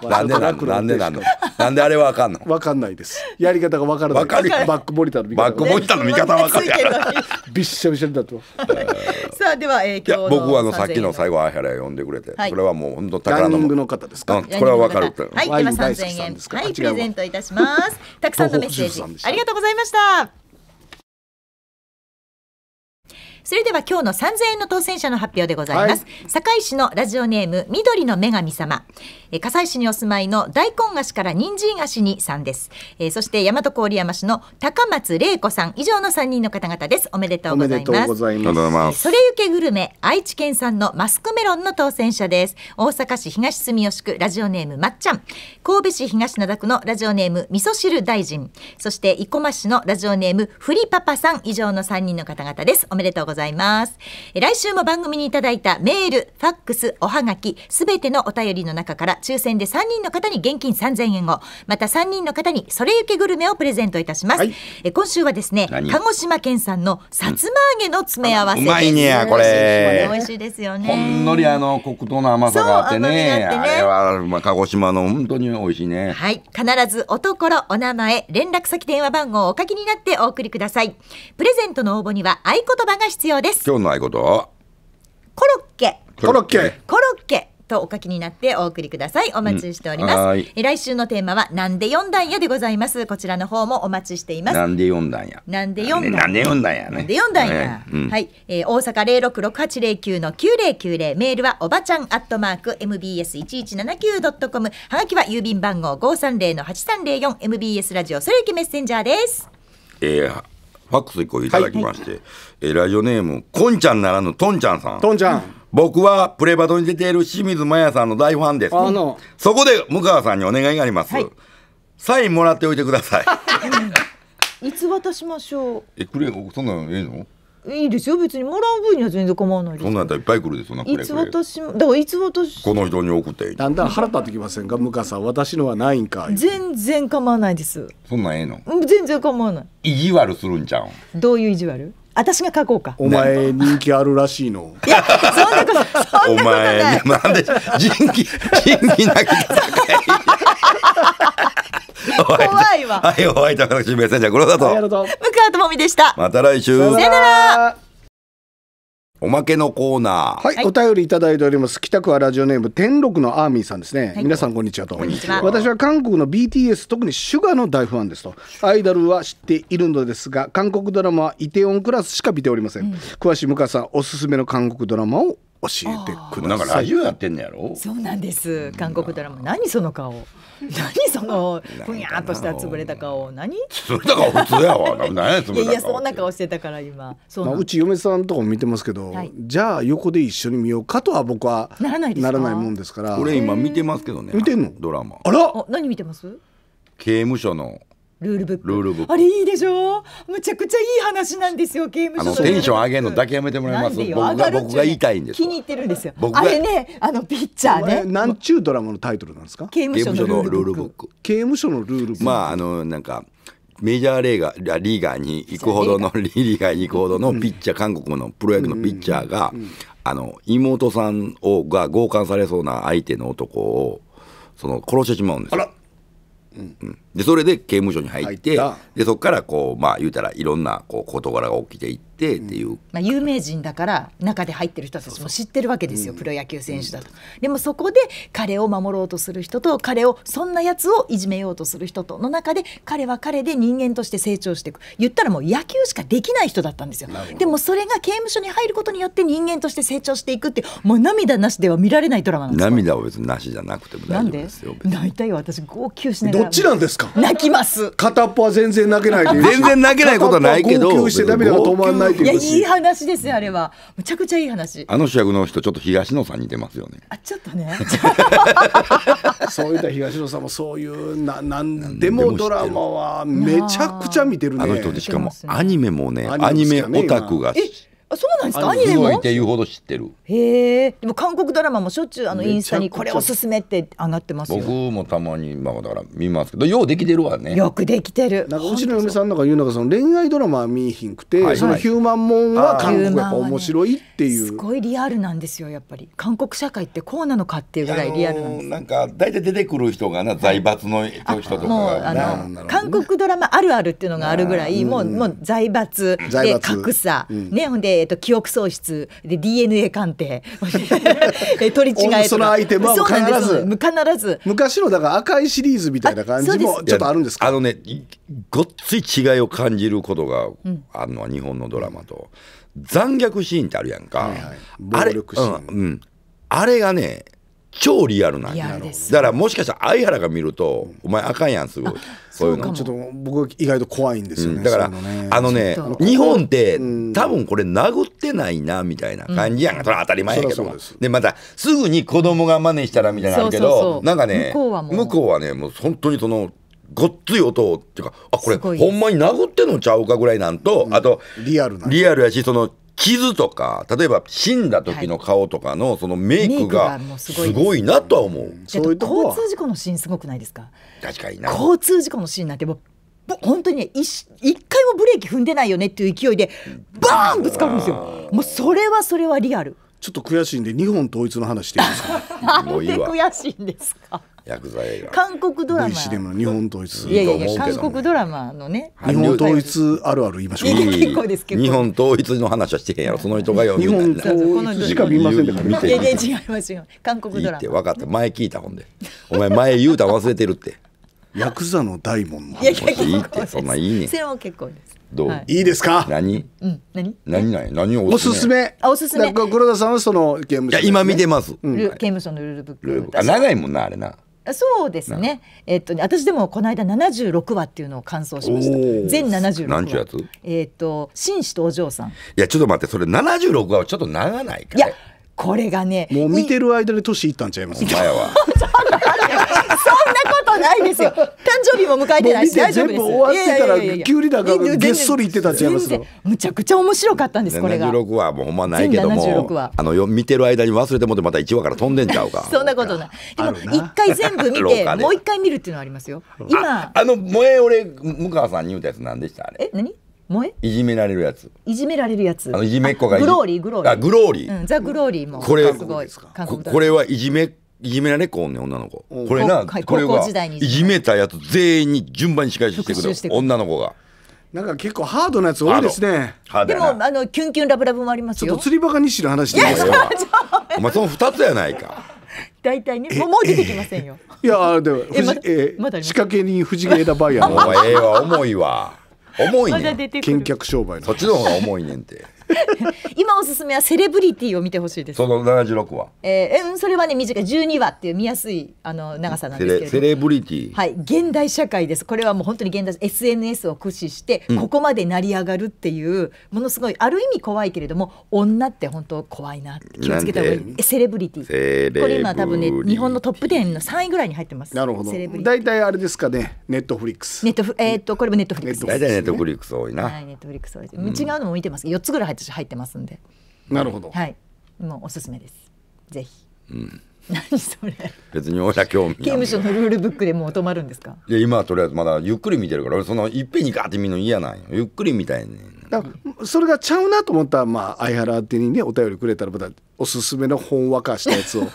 [LAUGHS] なんでなんなんでなんのなんであれわかんのわかんないですやり方がわからないわかるバックモニターの見方バックモニターの見方わかるやろ [LAUGHS] びっしゃびしゃになっ [LAUGHS] さあでは、えー、の僕はあのさっきの最後アヘラ読んでくれて、これはもう本当宝のの方ですか、これはわかるはい今三千円はいプレゼントいたしますたくさんのメッセージありがとうございましたそれでは今日の3000円の当選者の発表でございます、はい、堺市のラジオネーム緑の女神様えー、加西市にお住まいの大根菓子から人参菓子にさんです、えー、そして大和郡山市の高松玲子さん以上の3人の方々ですおめでとうございますそれゆけグルメ愛知県産のマスクメロンの当選者です大阪市東住吉区ラジオネームまっちゃん神戸市東灘区のラジオネーム味噌汁大臣そして生駒市のラジオネームフリパパさん以上の3人の方々ですおめでとうございます来週も番組にいただいたメールファックスおはがきすべてのお便りの中から抽選で3人の方に現金3000円をまた3人の方にそれゆけグルメをプレゼントいたします、はい、え今週はですね鹿児島県産のさつま揚げの詰め合わせ、うん、うまいねやこれ美味しいですよねほんのりあの黒糖の甘さがあってねねあれは、まあ、鹿児島の本当に美味しいねはい必ずおところお名前連絡先電話番号をお書きになってお送りくださいプレゼントの応募には合言葉が必要です今日の合言葉コロッケコロッケコロッケとお書きになってお送りくださいお待ちしております、うん、来週のテーマはなんで四段やでございますこちらの方もお待ちしていますなんで四段やなんで四段なんやなんで四段や、ねはい、えー、大阪零六六八零九の九零九零メールはおばちゃんアットマーク mbs 一一七九ドットコムはがきは郵便番号五三零の八三零四 mbs ラジオそれゆきメッセンジャーですえーファックス1個いただきまして、はい、えー、ラジオネームこんちゃんならぬとんちゃんさんとんちゃん僕はプレバトに出ている清水麻也さんの大ファンです。あのそこで向川さんにお願いがあります。はい、サインもらっておいてください。[LAUGHS] いつ渡しましょう。え、くれ、そんなのええの。いいですよ別にもらう分には全然構わないそんなんいっぱい来るでそんなこれいつ私だからいつ私この人に送ってだんだん腹立ってきませんか向川さん私のはないんか全然構わないですそんなんええの全然構わない意地悪するんじゃんどういう意地悪私が書こうか。お前人気あるらしいの。いや、そんなこと、そんなことない。お前、なんで、人気、人気な怖いわ。はい、お相手は私、メッセンジャー、黒と。向川智美でした。また来週。さよなら。おまけのコーナー。はい、お便りいただいております。北区はラジオネーム天禄のアーミーさんですね。はい、皆さんこんにちはと。は私は韓国の BTS 特にシュガの大ファンですと。アイドルは知っているのですが、韓国ドラマはイテオンクラスしか見ておりません。うん、詳しい向川さんおすすめの韓国ドラマを教えてくださいなんかラジオやってんのやろそうなんです韓国ドラマ何その顔 [LAUGHS] 何そのふにゃっとした潰れた顔何潰れた顔普通やわ何 [LAUGHS] や潰れた顔いやそんな顔してたから今そう,、まあ、うち嫁さんとかも見てますけど、はい、じゃあ横で一緒に見ようかとは僕はならないならないもんですから俺今見てますけどね見てんのドラマあら何見てます刑務所のルールブック。ルールブック。あれいいでしょむちゃくちゃいい話なんですよ、刑務所の。テンション上げるのだけやめてもらいます。僕が、僕が言いたいんです。気に入ってるんですよ。僕あれね、あのピッチャーね。なんちゅうドラマのタイトルなんですか。刑務所のルールブック。刑務所のルールブック。まあ、あの、なんか。メジャーリーガーリーガーに行くほどのリーガーに行くほどのピッチャー、韓国のプロ野球のピッチャーが、あの妹さんをが強姦されそうな相手の男をその殺してしまうんですよ。うん、でそれで刑務所に入ってでそこからこうまあ言うたらいろんなこう事柄が起きていってっていう、うん、まあ、有名人だから中で入ってる人たちも知ってるわけですよ、うプロ野球選手だと、でもそこで彼を守ろうとする人と彼をそんなやつをいじめようとする人との中で彼は彼で人間として成長していく言ったらもう野球しかできない人だったんですよでもそれが刑務所に入ることによって人間として成長していくってもう涙なしでは見られないドラマなんです涙は別になしじゃなくても大丈夫ですよ [LAUGHS] 泣いたよ私号泣しながらどっちなんですかか泣きます片っぽは全然泣けない全然泣けないことはないけど号泣して涙が止まんないいいやいい話ですねあれはむちゃくちゃいい話あの主役の人ちょっと東野さん似てますよねあちょっとね [LAUGHS] [LAUGHS] そういった東野さんもそういうななんでもドラマはめちゃくちゃ見てるねあの人でしかもアニメもねアニメオタクがえあそうなんですかアニメもって言うほど知ってるへえでも韓国ドラマもしょっちゅうあのインスタにこれおすすめって上がってます僕もたまにまあだから見ますけどようできてるわねよくできてるなんかうちの嫁さんなんか言うのがその恋愛ドラマは見えひんくて、はい、そのヒューマンもんは韓国やっぱ面白いっていう、ね、すごいリアルなんですよやっぱり韓国社会ってこうなのかっていうぐらいリアルなんです、なんか大体出てくる人がな財閥の人とかもうあの、ね、韓国ドラマあるあるっていうのがあるぐらいもうもう財閥で格差、うん、ねほんでーと、と記憶喪失で DNA 鑑定 [LAUGHS] 取り違えそのアイテムは必ず必ず昔のだから赤いシリーズみたいな感じもちょっとあるんですかあのねごっつい違いを感じることがあるのは日本のドラマと、うん、残虐シーンってあるやんか、はいはい、暴力シーン、うん、うん、あれがね超リアルなんだからもしかしたら相原が見るとお前あかんやんすごいそういうのちょっと僕意外と怖いんですよね、だからあのね日本って多分これ殴ってないなみたいな感じやんそれは当たり前やけどでまたすぐに子供が真似したらみたいなんあるけどなんかね向こうはねもう本当にそのごっつい音っていうかあこれほんまに殴ってんのちゃうかぐらいなんとあとリアルリアルやしその傷とか例えば死んだ時の顔とかのそのメイクがすごいなとは思う、うう交通事故のシーンすごくないですか確かにな交通事故のシーンなんてもう本当にね一回もブレーキ踏んでないよねっていう勢いでバーンぶつかるんですよもうそれはそれはリアルちょっと悔しいんで日本統一の話していいすか、ね、もう悔しいんですか薬剤が韓国ドラマ VCM の日本統一いやいや韓国ドラマのね日本統一あるある言いましょう結構ですけど日本統一の話はしてへんやろその人がよ日本統一しか見ませんからいやいや違いますよ韓国ドラマいいって分かった前聞いたほんでお前前言うた忘れてるってヤクザの大門の話いいってそんないいねそれも結構ですどう、はい、いいですか何、うん、何何何何おすすめあおすすめ黒田さんはその刑務所、ね、いや今見てます、うん、刑務所のルールブックルルブックあ長いもんなあれなそうですね。えっと、私でもこの間76話っていうのを完走しました。全76話。何ちゅうやつえっと、紳士とお嬢さん。いや、ちょっと待って、それ76話はちょっと長ないかいや、これがね。もう見てる間で年いったんちゃいます。お前は。[LAUGHS] そんなことないですよ。誕生日も迎えてないし、大丈夫です。全部終わってたら、きゅうりだがげっそり言ってたんちゃいますむちゃくちゃ面白かったんです、これが。76話もうほんまないけども、あの、よ見てる間に忘れてもってまた1話から飛んでんちゃうか。[LAUGHS] そんなことない。でも、一回全部見て、もう一回見るっていうのはありますよ。今。あの、萌え俺、向川さんに言うたやつなんでしたあれ。え、何萌えいじめられるやついじめられるやつあのいじめっ子がグローリーグローリーあグローリー、うん、ザ・グローリーもこれこれはいじめっいじめられっ子おんねん女の子これなこれがいじめたやつ全員に順番に仕返ししてくる女の子が。なんか結構ハードなやつ多いですね。でもあのキュンキュンラブラブもありますちょっと釣りバカ西の話でいいですか。お [LAUGHS] 前その二つやないか。大体ね、もう出てきませんよ。いやでもえまだ仕掛けに藤井枝バイヤーの。ええわ重いわ。重いね。見客商売の。そっちの方が重いねんって。[LAUGHS] 今おすすめはセレブリティを見てほしいです。その76話。えー、それはね、短い、12話っていう見やすい、あの、長さなんですけどセレブリティはい、現代社会です。これはもう本当に現代、SNS を駆使して、ここまで成り上がるっていう、ものすごい、ある意味怖いけれども、女って本当怖いな気をつけた方がいい。セレブリティ。これ今多分ね、日本のトップ10の3位ぐらいに入ってます。なるほど。大体あれですかね、ネットフリックス。ネットフ、えー、っと、これもネットフリックス。大体ネットフリックス多いな。はい、ネットフリックス多い。違うのも見てます。4つぐらい私入ってますんでなるほどはいもうおすすめですぜひうん何それ別に俺は興味刑務所のルールブックでもう止まるんですかいや今はとりあえずまだゆっくり見てるから俺そのいっぺんにガーって見るの嫌なんよゆっくり見たいねんだからそれがちゃうなと思ったら、まあ、相原宛てにねお便りくれたらまたおすすめのほんわかしたやつを [LAUGHS]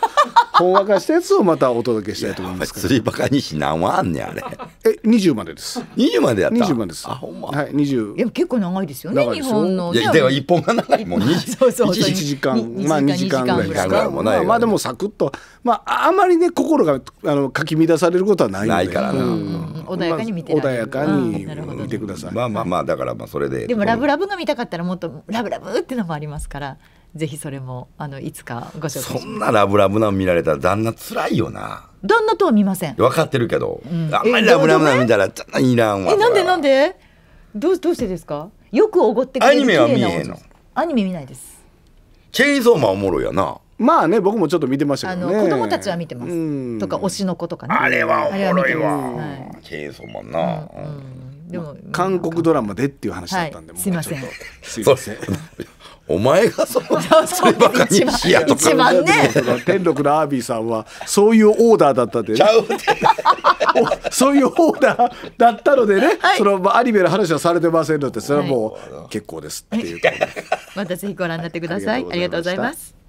ほんわかしたやつをまたお届けしたいと思います釣りバカにし何はあんねんあれえ20までです20までやった20までですあほんまはい20でも結構長いですよね日本のいやでも一本が長いもん [LAUGHS] そうそう1時間まあ2時間ぐらいですかまあ、まあ、でもサクッとまああまりね心があのかき乱されることはないないからな、うん、穏やかに見て穏やかに見てくださいまあまあまあだからまあそれででもラブララブが見たかったらもっとラブラブっていうのもありますからぜひそれもあのいつかご紹介そんなラブラブな見られたら旦那つらいよな旦那とは見ません分かってるけど、うん、あんまりラブラブな見たらちょっといらんわえなんでなんでどうどうしてですかよくおごってアニメは見えへんのアニメ見ないですチェーンソーマンおもろいやなまあね僕もちょっと見てましたけど、ね、子供たちは見てますとか推しの子とかねあれはおもろいわ、はい、チェーンソーマンな、うんうんでも、韓国ドラマでっていう話だったんで、はい、すいませんすいません [LAUGHS] お前がその [LAUGHS] そればかにしやとか一番ね天禄のアービーさんはそういうオーダーだったで、ね、[LAUGHS] そういうオーダーだったのでね、はい、そのアニメの話はされてませんのでそれはもう結構ですっていう、はい、またぜひご覧になってください、ありがとうございます